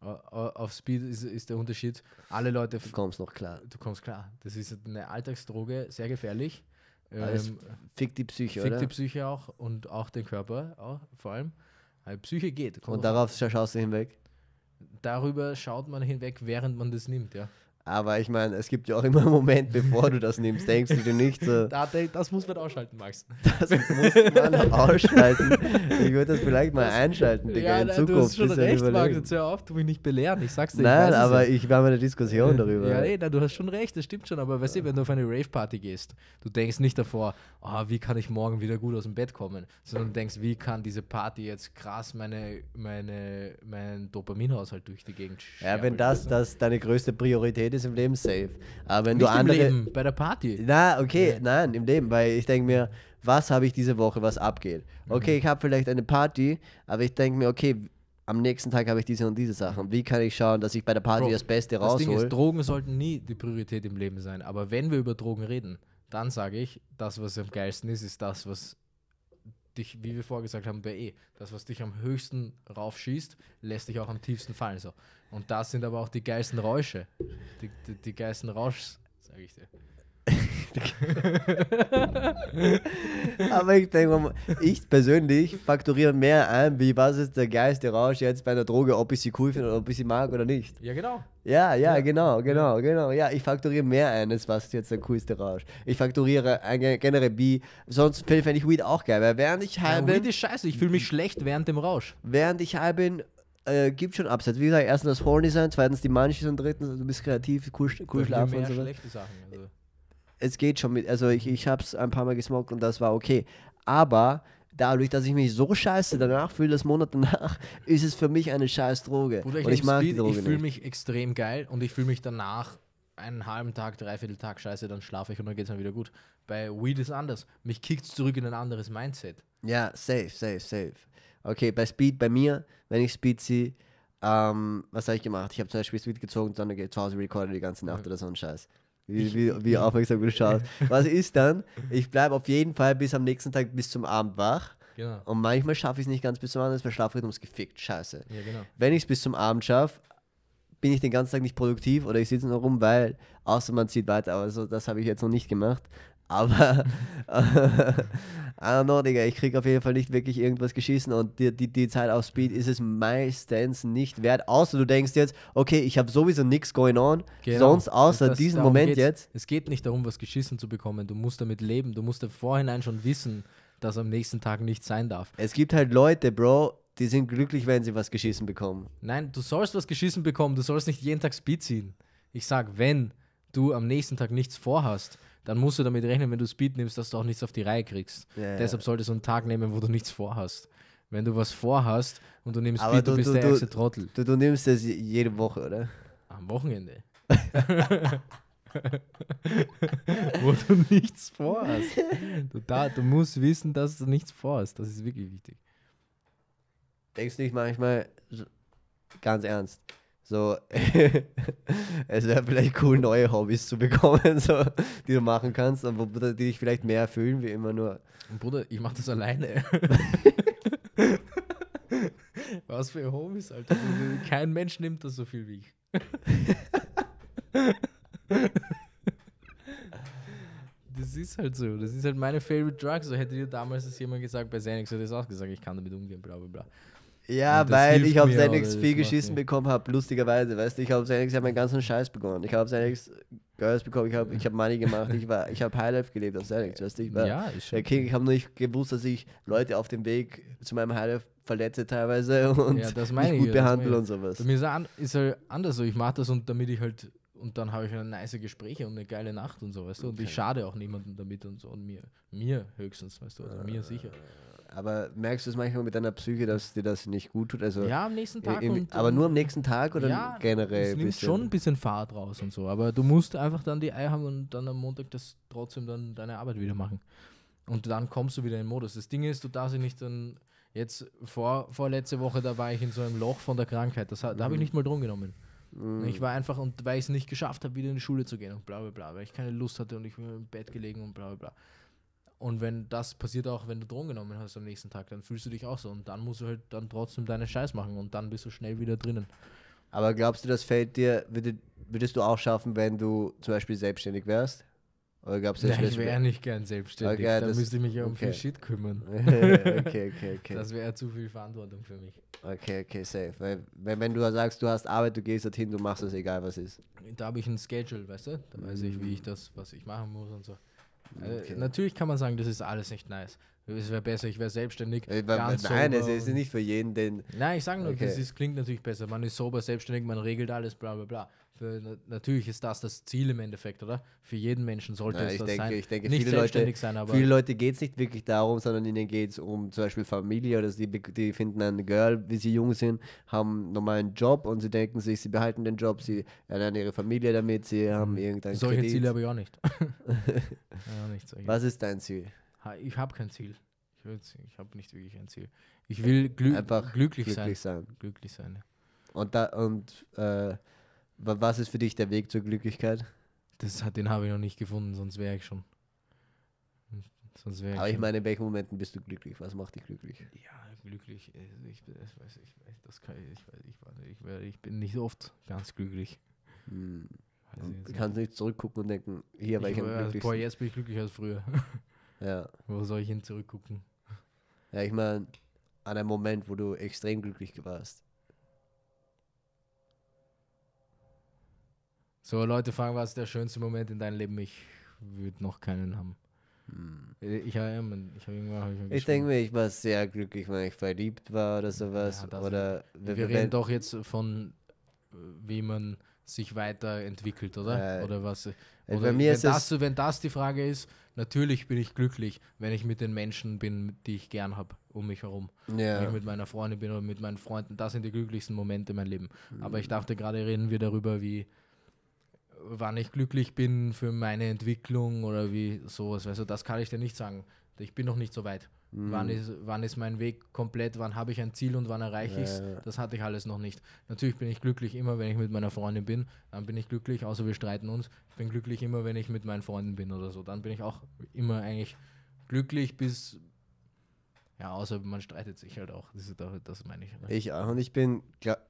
Auf Speed ist, ist der Unterschied. Alle Leute. Du kommst noch klar. Du kommst klar. Das ist eine Alltagsdroge, sehr gefährlich. ähm, fickt die Psyche, fickt oder? die Psyche auch und auch den Körper auch, vor allem. Die Psyche geht. Und darauf schaust du hinweg? Darüber schaut man hinweg, während man das nimmt, ja. Aber ich meine, es gibt ja auch immer einen Moment, bevor du das nimmst, denkst du dir nicht so. Da, das muss man ausschalten, Max. Das muss man ausschalten. Ich würde das vielleicht mal das, einschalten, Digga, ja, in Zukunft. Du hast schon recht, Max. Jetzt hör auf, du mich nicht belehren. Ich sag's dir. Nein, aber ich war mal in der Diskussion darüber. Ja, nee, nein, du hast schon recht, das stimmt schon. Aber weißt du, wenn du auf eine Rave-Party gehst, du denkst nicht davor, oh, wie kann ich morgen wieder gut aus dem Bett kommen, sondern du denkst, wie kann diese Party jetzt krass meine, meine, meinen Dopaminhaushalt durch die Gegend schärfen. Ja, wenn das, das deine größte Priorität ist im Leben safe. Aber wenn Nicht du andere. Im Leben, bei der Party. Na, okay, ja. nein, im Leben, weil ich denke mir, was habe ich diese Woche, was abgeht? Mhm. Okay, mhm. ich habe vielleicht eine Party, aber ich denke mir, okay, am nächsten Tag habe ich diese und diese Sachen. Wie kann ich schauen, dass ich bei der Party Bro, das Beste raushole? Das Ding ist, Drogen sollten nie die Priorität im Leben sein. Aber wenn wir über Drogen reden, dann sage ich, das, was am geilsten ist, ist das, was dich, wie wir vorher gesagt haben, bei E, das, was dich am höchsten raufschießt, lässt dich auch am tiefsten fallen. So. Und das sind aber auch die geilsten Räusche. Die, die, die geilsten Rausch, sage ich dir. Richtig. Aber ich denke, ich persönlich fakturiere mehr ein, wie was ist der geilste Rausch jetzt bei einer Droge, ob ich sie cool finde oder ob ich sie mag oder nicht. Ja, genau. Ja, ja, ja. genau, genau, genau. Ja, ich fakturiere mehr ein, als was jetzt der coolste Rausch. Ich fakturiere generell wie, Sonst fände ich Weed auch geil, weil während ich halb ja, bin. Weed ist scheiße, ich fühle mich schlecht während dem Rausch. Während ich halb bin, äh, gibt schon Abseits. Wie gesagt, erstens das Horny sein, zweitens die Manches und drittens, du bist kreativ, cool, cool schlafen und so. Schlechte Sachen, also es geht schon mit, also ich, ich habe es ein paar Mal gesmoked und das war okay. Aber dadurch, dass ich mich so scheiße danach fühle, das Monat danach, ist es für mich eine scheiß Droge. Bruder, ich, und ich mag die Droge Ich fühle mich extrem geil und ich fühle mich danach einen halben Tag, dreiviertel Tag scheiße, dann schlafe ich und dann geht es mir wieder gut. Bei Weed ist anders. Mich kickt zurück in ein anderes Mindset. Ja, safe, safe, safe. Okay, bei Speed, bei mir, wenn ich Speed ziehe, ähm, was habe ich gemacht? Ich habe zum Beispiel Speed gezogen dann gehe ich zu Hause recorded die ganze Nacht mhm. oder so ein Scheiß wie, wie, wie aufmerksam du schaust. Was ist dann? Ich bleibe auf jeden Fall bis am nächsten Tag, bis zum Abend wach. Genau. Und manchmal schaffe ich es nicht ganz bis zum Abend, weil mein Schlafrhythmus ist gefickt. Scheiße. Ja, genau. Wenn ich es bis zum Abend schaffe, bin ich den ganzen Tag nicht produktiv oder ich sitze nur rum, weil außer man zieht weiter. Aber also, das habe ich jetzt noch nicht gemacht. Aber, I don't know, Digga, ich kriege auf jeden Fall nicht wirklich irgendwas geschissen und die, die, die Zeit auf Speed ist es meistens nicht wert. Außer du denkst jetzt, okay, ich habe sowieso nichts going on, genau. sonst außer das, diesen Moment jetzt. Es geht nicht darum, was geschissen zu bekommen. Du musst damit leben. Du musst im Vorhinein schon wissen, dass am nächsten Tag nichts sein darf. Es gibt halt Leute, Bro, die sind glücklich, wenn sie was geschissen bekommen. Nein, du sollst was geschissen bekommen. Du sollst nicht jeden Tag Speed ziehen. Ich sag, wenn du am nächsten Tag nichts vorhast dann musst du damit rechnen, wenn du Speed nimmst, dass du auch nichts auf die Reihe kriegst. Ja, Deshalb ja. solltest du einen Tag nehmen, wo du nichts vorhast. Wenn du was vorhast und du nimmst Speed, du, du bist du, der erste Trottel. Du, du nimmst das jede Woche, oder? Am Wochenende. wo du nichts vorhast. Du, da, du musst wissen, dass du nichts vorhast. Das ist wirklich wichtig. Denkst du nicht manchmal ganz ernst? So, es wäre vielleicht cool, neue Hobbys zu bekommen, so, die du machen kannst und wo, die dich vielleicht mehr erfüllen, wie immer nur. Bruder, ich mache das alleine. Was für Hobbys, Alter. Kein Mensch nimmt das so viel wie ich. das ist halt so. Das ist halt meine favorite drug. So hätte dir damals das jemand gesagt bei Xenix hätte ich es auch gesagt, ich kann damit umgehen, bla bla bla. Ja, weil ich auf Xenix viel geschissen bekommen habe, lustigerweise, weißt du, ich auf Zenix habe meinen ganzen Scheiß begonnen. Ich habe Xenix Zenix Girls bekommen, ich habe ich hab Money gemacht, ich ich habe Highlife gelebt auf Xenix. weißt du, ich war ja, ist der King, ich habe nur nicht gewusst, dass ich Leute auf dem Weg zu meinem Highlife verletze teilweise und ja, das meine gut behandle und sowas. Bei mir ist es halt anders so, ich mache das und damit ich halt und dann habe ich eine halt nice Gespräche und eine geile Nacht und so, weißt du, und okay. ich schade auch niemandem damit und so und mir mir höchstens, weißt du, also mir sicher. Aber merkst du es manchmal mit deiner Psyche, dass dir das nicht gut tut? Also ja, am nächsten Tag. und, aber nur am nächsten Tag oder ja, generell? Es nimmt bisschen? schon ein bisschen Fahrt raus und so. Aber du musst einfach dann die Eier haben und dann am Montag das trotzdem dann deine Arbeit wieder machen. Und dann kommst du wieder in den Modus. Das Ding ist, du darfst nicht dann. Jetzt vor, vor letzte Woche, da war ich in so einem Loch von der Krankheit. Das, da habe ich mhm. nicht mal drum genommen. Mhm. Ich war einfach, und weil ich es nicht geschafft habe, wieder in die Schule zu gehen und bla bla bla, weil ich keine Lust hatte und ich bin im Bett gelegen und bla bla bla. Und wenn das passiert auch, wenn du Drogen genommen hast am nächsten Tag, dann fühlst du dich auch so. Und dann musst du halt dann trotzdem deine Scheiß machen und dann bist du schnell wieder drinnen. Aber glaubst du, das fällt dir, würdest, du auch schaffen, wenn du zum Beispiel selbstständig wärst? Oder glaubst du, Nein, ich wäre nicht gern selbstständig. Okay, da müsste ich mich ja um okay. viel Shit kümmern. okay, okay, okay. Das wäre zu viel Verantwortung für mich. Okay, okay, safe. Weil, wenn, wenn du sagst, du hast Arbeit, du gehst dorthin, du machst es, egal was ist. Da habe ich ein Schedule, weißt du? Da weiß mhm. ich, wie ich das, was ich machen muss und so. Äh, okay. natürlich kann man sagen, das ist alles nicht nice. Es wäre besser, ich wäre selbstständig. Äh, nein, nein es ist nicht für jeden, denn. Nein, ich sage nur, okay. das ist, klingt natürlich besser. Man ist sober, selbstständig, man regelt alles, bla bla bla. Für, natürlich ist das das Ziel im Endeffekt, oder? Für jeden Menschen sollte ja, es das denke, sein. Ich denke, nicht viele Leute, sein, aber viele Leute geht es nicht wirklich darum, sondern ihnen geht es um zum Beispiel Familie oder sie, die finden einen Girl, wie sie jung sind, haben einen normalen Job und sie denken sich, sie behalten den Job, sie ernähren ihre Familie damit, sie mhm. haben hm, irgendein Solche Kredit. Ziele habe ich auch nicht. ja, nicht solche. Was ist dein Ziel? Ich habe kein Ziel. Ich habe nicht wirklich ein Ziel. Ich will glü glücklich, glücklich sein. sein. Glücklich sein. Ja. Und da und äh, was ist für dich der Weg zur Glücklichkeit? Das hat, den habe ich noch nicht gefunden, sonst wäre ich schon. Sonst wär ich Aber ich meine, in welchen Momenten bist du glücklich? Was macht dich glücklich? Ja, glücklich. Also ich, das weiß ich, das kann ich, ich, weiß, ich, ich, ich bin nicht oft ganz glücklich. Hm. Du kannst nicht zurückgucken und denken, hier war ich, ich am also, glücklichsten. Boah, jetzt bin ich glücklicher als früher. Ja. Wo soll ich hin zurückgucken? Ja, ich meine, an einem Moment, wo du extrem glücklich warst. So, Leute fragen, was ist der schönste Moment in deinem Leben? Ich würde noch keinen haben. Hm. Ich, ja, ich, ich, ich denke mir, ich war sehr glücklich, wenn ich verliebt war oder sowas. Ja, oder wir, wir reden doch jetzt von, äh, wie man sich weiterentwickelt, oder? Äh, oder was? Äh, oder bei mir wenn, ist das, wenn das die Frage ist, natürlich bin ich glücklich, wenn ich mit den Menschen bin, die ich gern habe, um mich herum. Ja. Wenn ich mit meiner Freundin bin oder mit meinen Freunden, das sind die glücklichsten Momente in meinem Leben. Mhm. Aber hm. ich dachte, gerade reden wir darüber, wie wann ich glücklich bin für meine Entwicklung oder wie sowas. Also das kann ich dir nicht sagen. Ich bin noch nicht so weit. Mhm. Wann, ist, wann ist mein Weg komplett, wann habe ich ein Ziel und wann erreiche ich es? Ja, ja. Das hatte ich alles noch nicht. Natürlich bin ich glücklich immer, wenn ich mit meiner Freundin bin. Dann bin ich glücklich, außer wir streiten uns. Ich bin glücklich immer, wenn ich mit meinen Freunden bin oder so. Dann bin ich auch immer eigentlich glücklich bis ja, außer man streitet sich halt auch. Das, das meine ich. Ne? Ich auch. Und ich bin,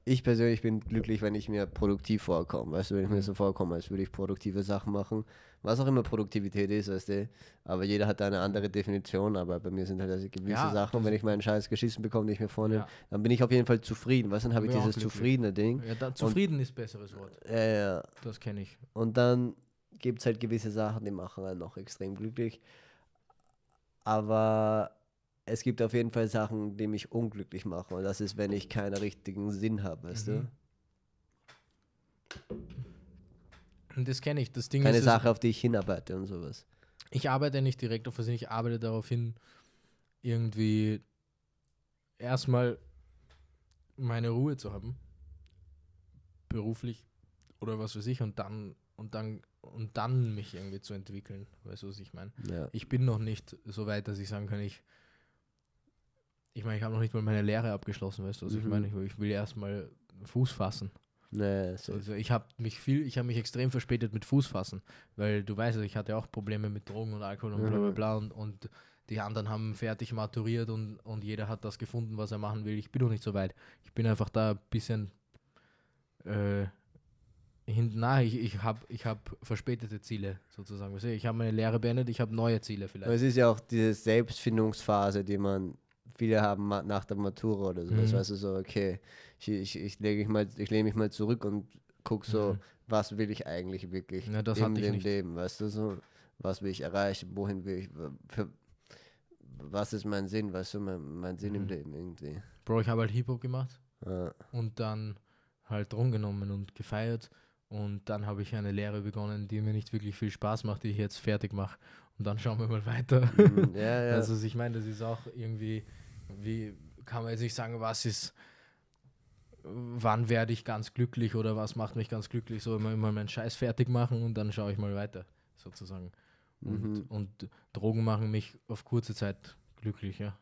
ich persönlich bin glücklich, wenn ich mir produktiv vorkomme. Weißt du, wenn ich mir mhm. so vorkomme, als würde ich produktive Sachen machen. Was auch immer Produktivität ist, weißt du. Aber jeder hat da eine andere Definition. Aber bei mir sind halt also gewisse ja, Sachen. Und wenn ich meinen Scheiß geschissen bekomme, den ich mir vornehme, ja. dann bin ich auf jeden Fall zufrieden. Weißt du, dann habe ich dieses zufriedene Ding. Ja, da, zufrieden Und, ist besseres Wort. Ja, äh, ja. Das kenne ich. Und dann gibt es halt gewisse Sachen, die machen einen noch extrem glücklich. Aber es gibt auf jeden Fall Sachen, die mich unglücklich machen. Und das ist, wenn ich keinen richtigen Sinn habe, weißt mhm. du? Das kenne ich. Das Ding Keine ist, Sache, auf die ich hinarbeite und sowas. Ich arbeite nicht direkt auf was ich arbeite darauf hin, irgendwie erstmal meine Ruhe zu haben. Beruflich oder was weiß ich. Und dann, und dann und dann mich irgendwie zu entwickeln. Weißt du, was ich meine? Ja. Ich bin noch nicht so weit, dass ich sagen kann, ich ich meine, ich habe noch nicht mal meine Lehre abgeschlossen, weißt du? Also mhm. ich meine, ich, ich will erstmal Fuß fassen. Nee, so. Also, also ich habe mich viel, ich habe mich extrem verspätet mit Fuß fassen, weil du weißt, ich hatte auch Probleme mit Drogen und Alkohol und mhm. bla bla mhm. bla und, und die anderen haben fertig maturiert und, und jeder hat das gefunden, was er machen will. Ich bin noch nicht so weit. Ich bin einfach da ein bisschen äh, hinten nach. Ich, ich habe ich hab verspätete Ziele sozusagen. Ich habe meine Lehre beendet, ich habe neue Ziele vielleicht. Aber es ist ja auch diese Selbstfindungsphase, die man viele haben nach der Matura oder sowas, mhm. weißt du, so, okay, ich, ich, ich lege mich mal, mich mal zurück und gucke so, mhm. was will ich eigentlich wirklich ja, in dem Leben, weißt du, so, was will ich erreichen, wohin will ich, für, was ist mein Sinn, weißt du, mein, mein Sinn mhm. im Leben irgendwie. Bro, ich habe halt Hip-Hop gemacht ja. und dann halt rumgenommen und gefeiert und dann habe ich eine Lehre begonnen, die mir nicht wirklich viel Spaß macht, die ich jetzt fertig mache. Und dann schauen wir mal weiter. Mhm, ja, ja. Also ich meine, das ist auch irgendwie wie kann man jetzt nicht sagen, was ist, wann werde ich ganz glücklich oder was macht mich ganz glücklich, so immer, immer meinen Scheiß fertig machen und dann schaue ich mal weiter, sozusagen. Und, mhm. und Drogen machen mich auf kurze Zeit glücklich, Ja.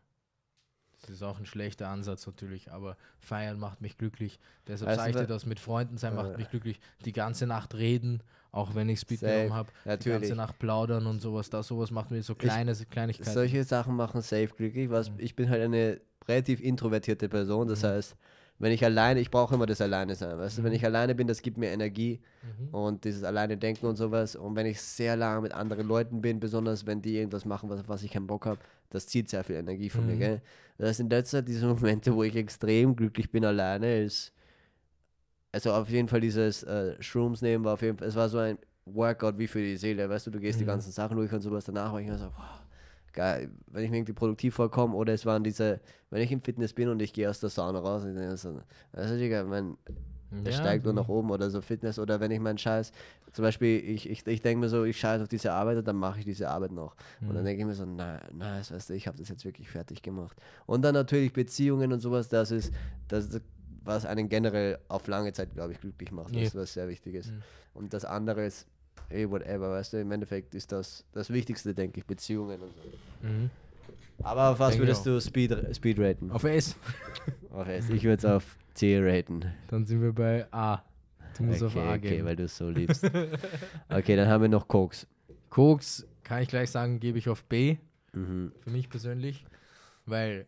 Das ist auch ein schlechter Ansatz natürlich, aber feiern macht mich glücklich. Deshalb also sage ich das mit Freunden sein macht äh. mich glücklich. Die ganze Nacht reden, auch wenn ich es mitgenommen habe. Die ganze Nacht plaudern und sowas. Das sowas macht mir so kleine ich, Kleinigkeiten. Solche Sachen machen safe glücklich. Was, mhm. Ich bin halt eine relativ introvertierte Person, das mhm. heißt, wenn ich alleine, ich brauche immer das Alleine sein, weißt du, wenn ich mhm. alleine bin, das gibt mir Energie mhm. und dieses alleine denken und sowas und wenn ich sehr lange mit anderen Leuten bin, besonders wenn die irgendwas machen, was, was ich keinen Bock habe, das zieht sehr viel Energie von mhm. mir, gell? Das sind derzeit diese Momente, wo ich extrem glücklich bin alleine, ist also auf jeden Fall dieses äh, Shrooms nehmen war auf jeden Fall, es war so ein Workout wie für die Seele, weißt du, du gehst mhm. die ganzen Sachen durch und sowas, danach war ich immer so, wow, wenn ich mir irgendwie produktiv vorkomme oder es waren diese, wenn ich im Fitness bin und ich gehe aus der Sauna raus, das ist egal, mein, das ja, steigt nur nach oben oder so Fitness oder wenn ich meinen Scheiß, zum Beispiel, ich, ich, ich denke mir so, ich scheiße auf diese Arbeit und dann mache ich diese Arbeit noch. Mhm. Und dann mhm. denke ich mir so, na, nice, weißt du, ich habe das jetzt wirklich fertig gemacht. Und dann natürlich Beziehungen und sowas, das ist, das ist, was einen generell auf lange Zeit, glaube ich, glücklich macht, ja. das ist was sehr wichtig ist. Mhm. Und das andere ist, eh, whatever, weißt du, im Endeffekt ist das das Wichtigste, denke ich, Beziehungen und so. Mhm. Aber auf was denke würdest du Speed, Speed raten? Auf S. auf S. Ich würde es auf C raten. Dann sind wir bei A. Du musst okay, auf A gehen. Okay, weil du es so liebst. okay, dann haben wir noch Koks. Koks, kann ich gleich sagen, gebe ich auf B. Mhm. Für mich persönlich. Weil,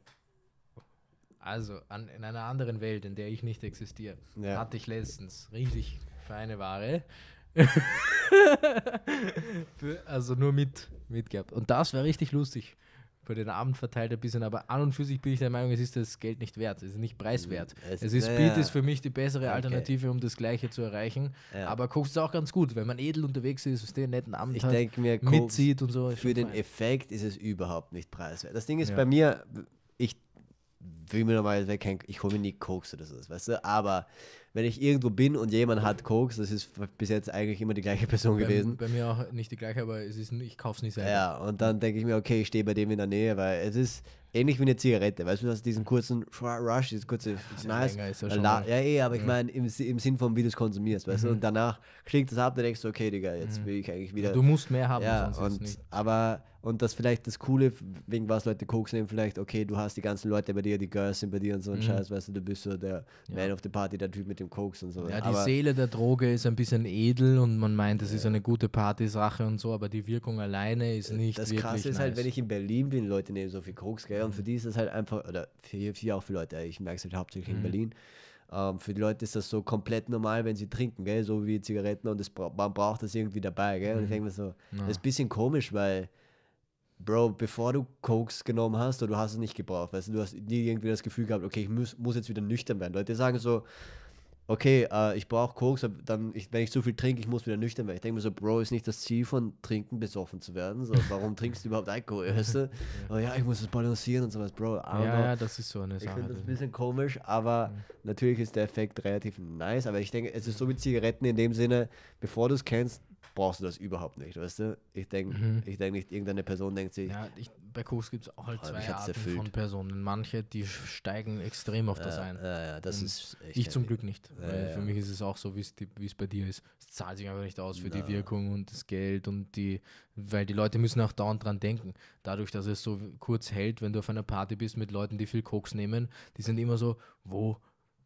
also an, in einer anderen Welt, in der ich nicht existiere, ja. hatte ich letztens richtig feine Ware also nur mit, mitgehabt. Und das wäre richtig lustig. Für den Abend verteilt ein bisschen, aber an und für sich bin ich der Meinung, es ist das Geld nicht wert, es ist nicht preiswert. Es, es ist, Speed ist für mich die bessere Alternative, okay. um das Gleiche zu erreichen. Ja. Aber Koks ist auch ganz gut, wenn man edel unterwegs ist, den netten Abend ich hat, denk mir, mitzieht und so. Für den fein. Effekt ist es überhaupt nicht preiswert. Das Ding ist ja. bei mir, ich will mir normalerweise kein, ich hole mir nie Koks oder so, weißt du, aber wenn ich irgendwo bin und jemand hat Koks, das ist bis jetzt eigentlich immer die gleiche Person bei, gewesen. Bei mir auch nicht die gleiche, aber es ist, ich kaufe es nicht selber. Ja, und dann denke ich mir, okay, ich stehe bei dem in der Nähe, weil es ist ähnlich wie eine Zigarette. Weißt du, hast diesen kurzen Rush, dieses kurze Nice. Ja, ja, eh, aber ich meine, im, im Sinn von, wie du es konsumierst, weißt du, und mhm. danach klingt das ab, dann denkst du, okay, Digga, jetzt mhm. will ich eigentlich wieder. Du musst mehr haben, ja, sonst und, Aber, und das vielleicht das Coole, wegen was Leute Koks nehmen, vielleicht, okay, du hast die ganzen Leute bei dir, die Girls sind bei dir und so ein mhm. Scheiß, weißt du, du bist so der Man of the Party, der Typ mit dem dem Koks und so. Ja, die aber Seele der Droge ist ein bisschen edel und man meint, das ist eine gute Partysache und so, aber die Wirkung alleine ist äh, nicht Das wirklich Krasse ist halt, nice. halt, wenn ich in Berlin bin, Leute nehmen so viel Koks, gell, und für die ist das halt einfach, oder für, für auch für Leute, ich merke es halt hauptsächlich mhm. in Berlin, ähm, für die Leute ist das so komplett normal, wenn sie trinken, gell, so wie Zigaretten und das, man braucht das irgendwie dabei, gell, und mhm. ich denke mir so, ja. das ist ein bisschen komisch, weil Bro, bevor du Koks genommen hast oder du hast es nicht gebraucht, weißt du, du hast nie irgendwie das Gefühl gehabt, okay, ich muss, muss jetzt wieder nüchtern werden. Leute sagen so, okay, äh, ich brauche Koks, dann, ich, wenn ich zu viel trinke, ich muss wieder nüchtern werden. Ich denke mir so, Bro, ist nicht das Ziel von Trinken, besoffen zu werden. So, warum trinkst du überhaupt Alkohol? Weißt du? ja. Oh ja, ich muss das balancieren und sowas, Bro. Ja, ja, das ist so eine Sache. Ich finde das ein bisschen komisch, aber mhm. natürlich ist der Effekt relativ nice. Aber ich denke, es ist so wie Zigaretten in dem Sinne, bevor du es kennst, brauchst du das überhaupt nicht, weißt du? Ich denke mhm. ich denk nicht, irgendeine Person denkt sich. Ja, ich, bei Koks gibt es auch halt oh, zwei Arten erfüllt. von Personen. Manche, die steigen extrem auf das ja, ein. Ja, ja, das Und ist ich zum Glück nicht. für mich ist es auch so, wie es bei dir ist. Es zahlt sich einfach nicht aus für Na. die Wirkung und das Geld und die, weil die Leute müssen auch dauernd dran denken. Dadurch, dass es so kurz hält, wenn du auf einer Party bist mit Leuten, die viel Koks nehmen, die sind immer so, wo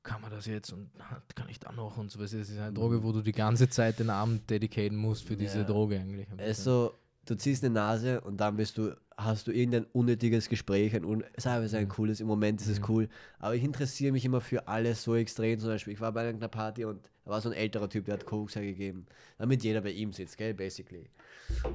kann man das jetzt und kann ich da noch und so was. Es ist eine mhm. Droge, wo du die ganze Zeit den Abend dedicaten musst für diese ja. Droge eigentlich. Also, du ziehst eine Nase und dann bist du hast du irgendein unnötiges Gespräch, ein un sei es ein mhm. cooles, im Moment ist es mhm. cool, aber ich interessiere mich immer für alles so extrem, zum Beispiel, ich war bei einer Party und da war so ein älterer Typ, der hat Koks hergegeben, damit jeder bei ihm sitzt, gell, basically.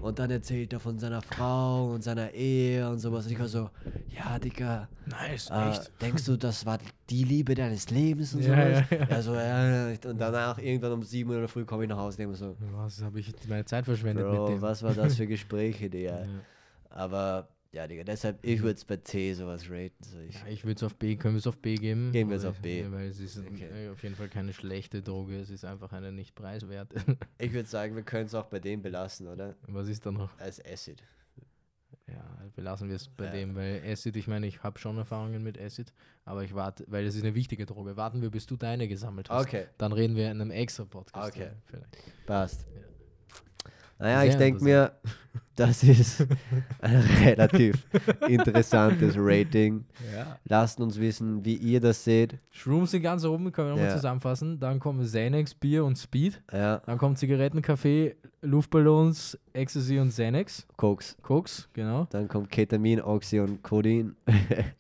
Und dann erzählt er von seiner Frau und seiner Ehe und sowas und ich war so, ja, Digga, nice, äh, denkst du, das war die Liebe deines Lebens und ja, sowas? Ja, ja. Also, ja, und danach irgendwann um sieben Uhr früh komme ich nach Hause und so, was habe ich meine Zeit verschwendet Bro, mit dem? was war das für Gespräche, Digga? Ja. Aber ja, Digga, deshalb, ich mhm. würde es bei C sowas raten. So ich ja, ich würde es auf B, können wir es auf B geben? Gehen wir es auf B. Weil es ist okay. Äh, auf jeden Fall keine schlechte Droge, es ist einfach eine nicht preiswerte. Ich würde sagen, wir können es auch bei dem belassen, oder? Was ist da noch? Als Acid. Ja, belassen wir es bei ja. dem, weil Acid, ich meine, ich habe schon Erfahrungen mit Acid, aber ich warte, weil es ist eine wichtige Droge. Warten wir, bis du deine gesammelt hast. Okay. Dann reden wir in einem extra Podcast. Okay. Vielleicht. Passt. Ja. Naja, Sehr ich denke mir, Das ist ein relativ interessantes Rating. Ja. Lasst uns wissen, wie ihr das seht. Shrooms sind ganz oben, können wir nochmal ja. zusammenfassen. Dann kommen Xanax, Bier und Speed. Ja. Dann kommen Zigaretten, Kaffee, Luftballons, Ecstasy und Xanax. Koks. Koks, genau. Dann kommt Ketamin, Oxy und Codin.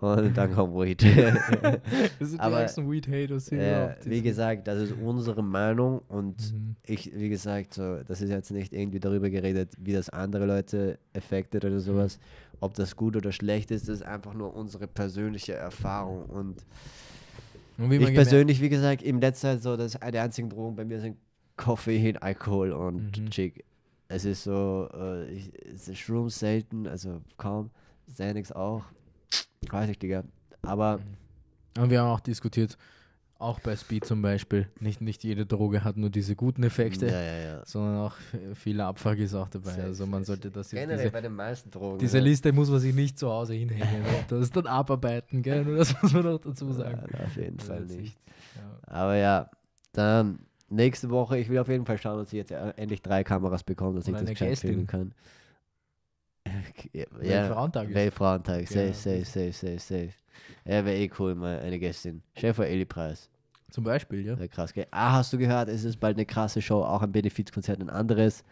und dann kommt Weed. das sind Aber, die ersten Weed-Haters hier. Äh, wie gesagt, das ist unsere Meinung und mhm. ich, wie gesagt, so, das ist jetzt nicht irgendwie darüber geredet, wie das andere Leute affected oder mhm. sowas, ob das gut oder schlecht ist, ist einfach nur unsere persönliche Erfahrung. Und, und ich persönlich, wie gesagt, im letzten Zeit so, dass eine einzige Drogen bei mir sind Koffein, Alkohol und mhm. Chick. Es ist so, äh, ich, es ist Shrooms selten, also kaum, Xanax auch, weiß ich, Digga. Aber. Mhm. Und wir haben auch diskutiert, auch bei Speed zum Beispiel. Nicht, nicht jede Droge hat nur diese guten Effekte, ja, ja, ja. sondern auch viele Abfuck ist auch dabei. Sehr, also man sollte das Generell diese, bei den meisten Drogen. Diese Liste muss man sich nicht zu Hause hinhängen das ist dann abarbeiten, gell? Nur das muss man auch dazu sagen. auf jeden Fall nicht. Aber ja, dann nächste Woche, ich will auf jeden Fall schauen, dass ich jetzt äh, endlich drei Kameras bekomme, dass Oder ich das gescheit filmen kann. Ja, Weltfrauentag. Weltfrauentag, safe, safe, safe, safe, safe. Er wäre eh cool, mal eine Gästin. Schäfer Eli Preis. Zum Beispiel, ja. ja. Krass, gell? Ah, hast du gehört, es ist bald eine krasse Show, auch ein Benefizkonzert, ein anderes.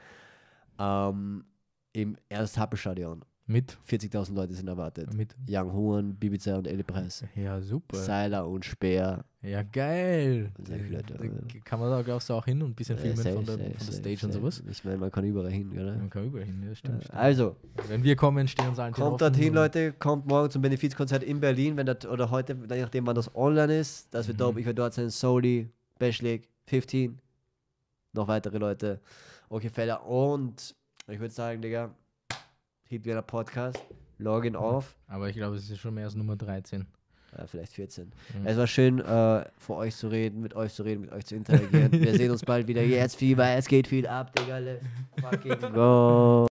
Ähm, Im Ernst-Happel-Stadion. Mit? 40.000 Leute sind erwartet. Mit? Young Huan, Bibiza und Eli Preis. Ja, super. Seiler und Speer. Ja, geil. Sehr Leute. Da kann man da, glaubst du, auch hin und ein bisschen filmen ja, safe, von der, safe, von der Stage safe, und sowas? Ich meine, man kann überall hin, oder? Man kann überall hin, ja, stimmt. Also, stimmt. wenn wir kommen, stehen uns allen Kommt dorthin, Leute, kommt morgen zum Benefizkonzert in Berlin, wenn das, oder heute, je nachdem, wann das online ist. Das wird mhm. dope. Ich werde dort sein, Soli, Bashlik, 15, noch weitere Leute, okay, Feller und ich würde sagen, Digga, gibt wieder Podcast, Login auf. Aber ich glaube, es ist schon mehr als Nummer 13. Ja, vielleicht 14. Mhm. Es war schön, äh, vor euch zu reden, mit euch zu reden, mit euch zu interagieren. Wir sehen uns bald wieder. Jetzt Fieber, es geht viel ab, Digga. Let's fucking go.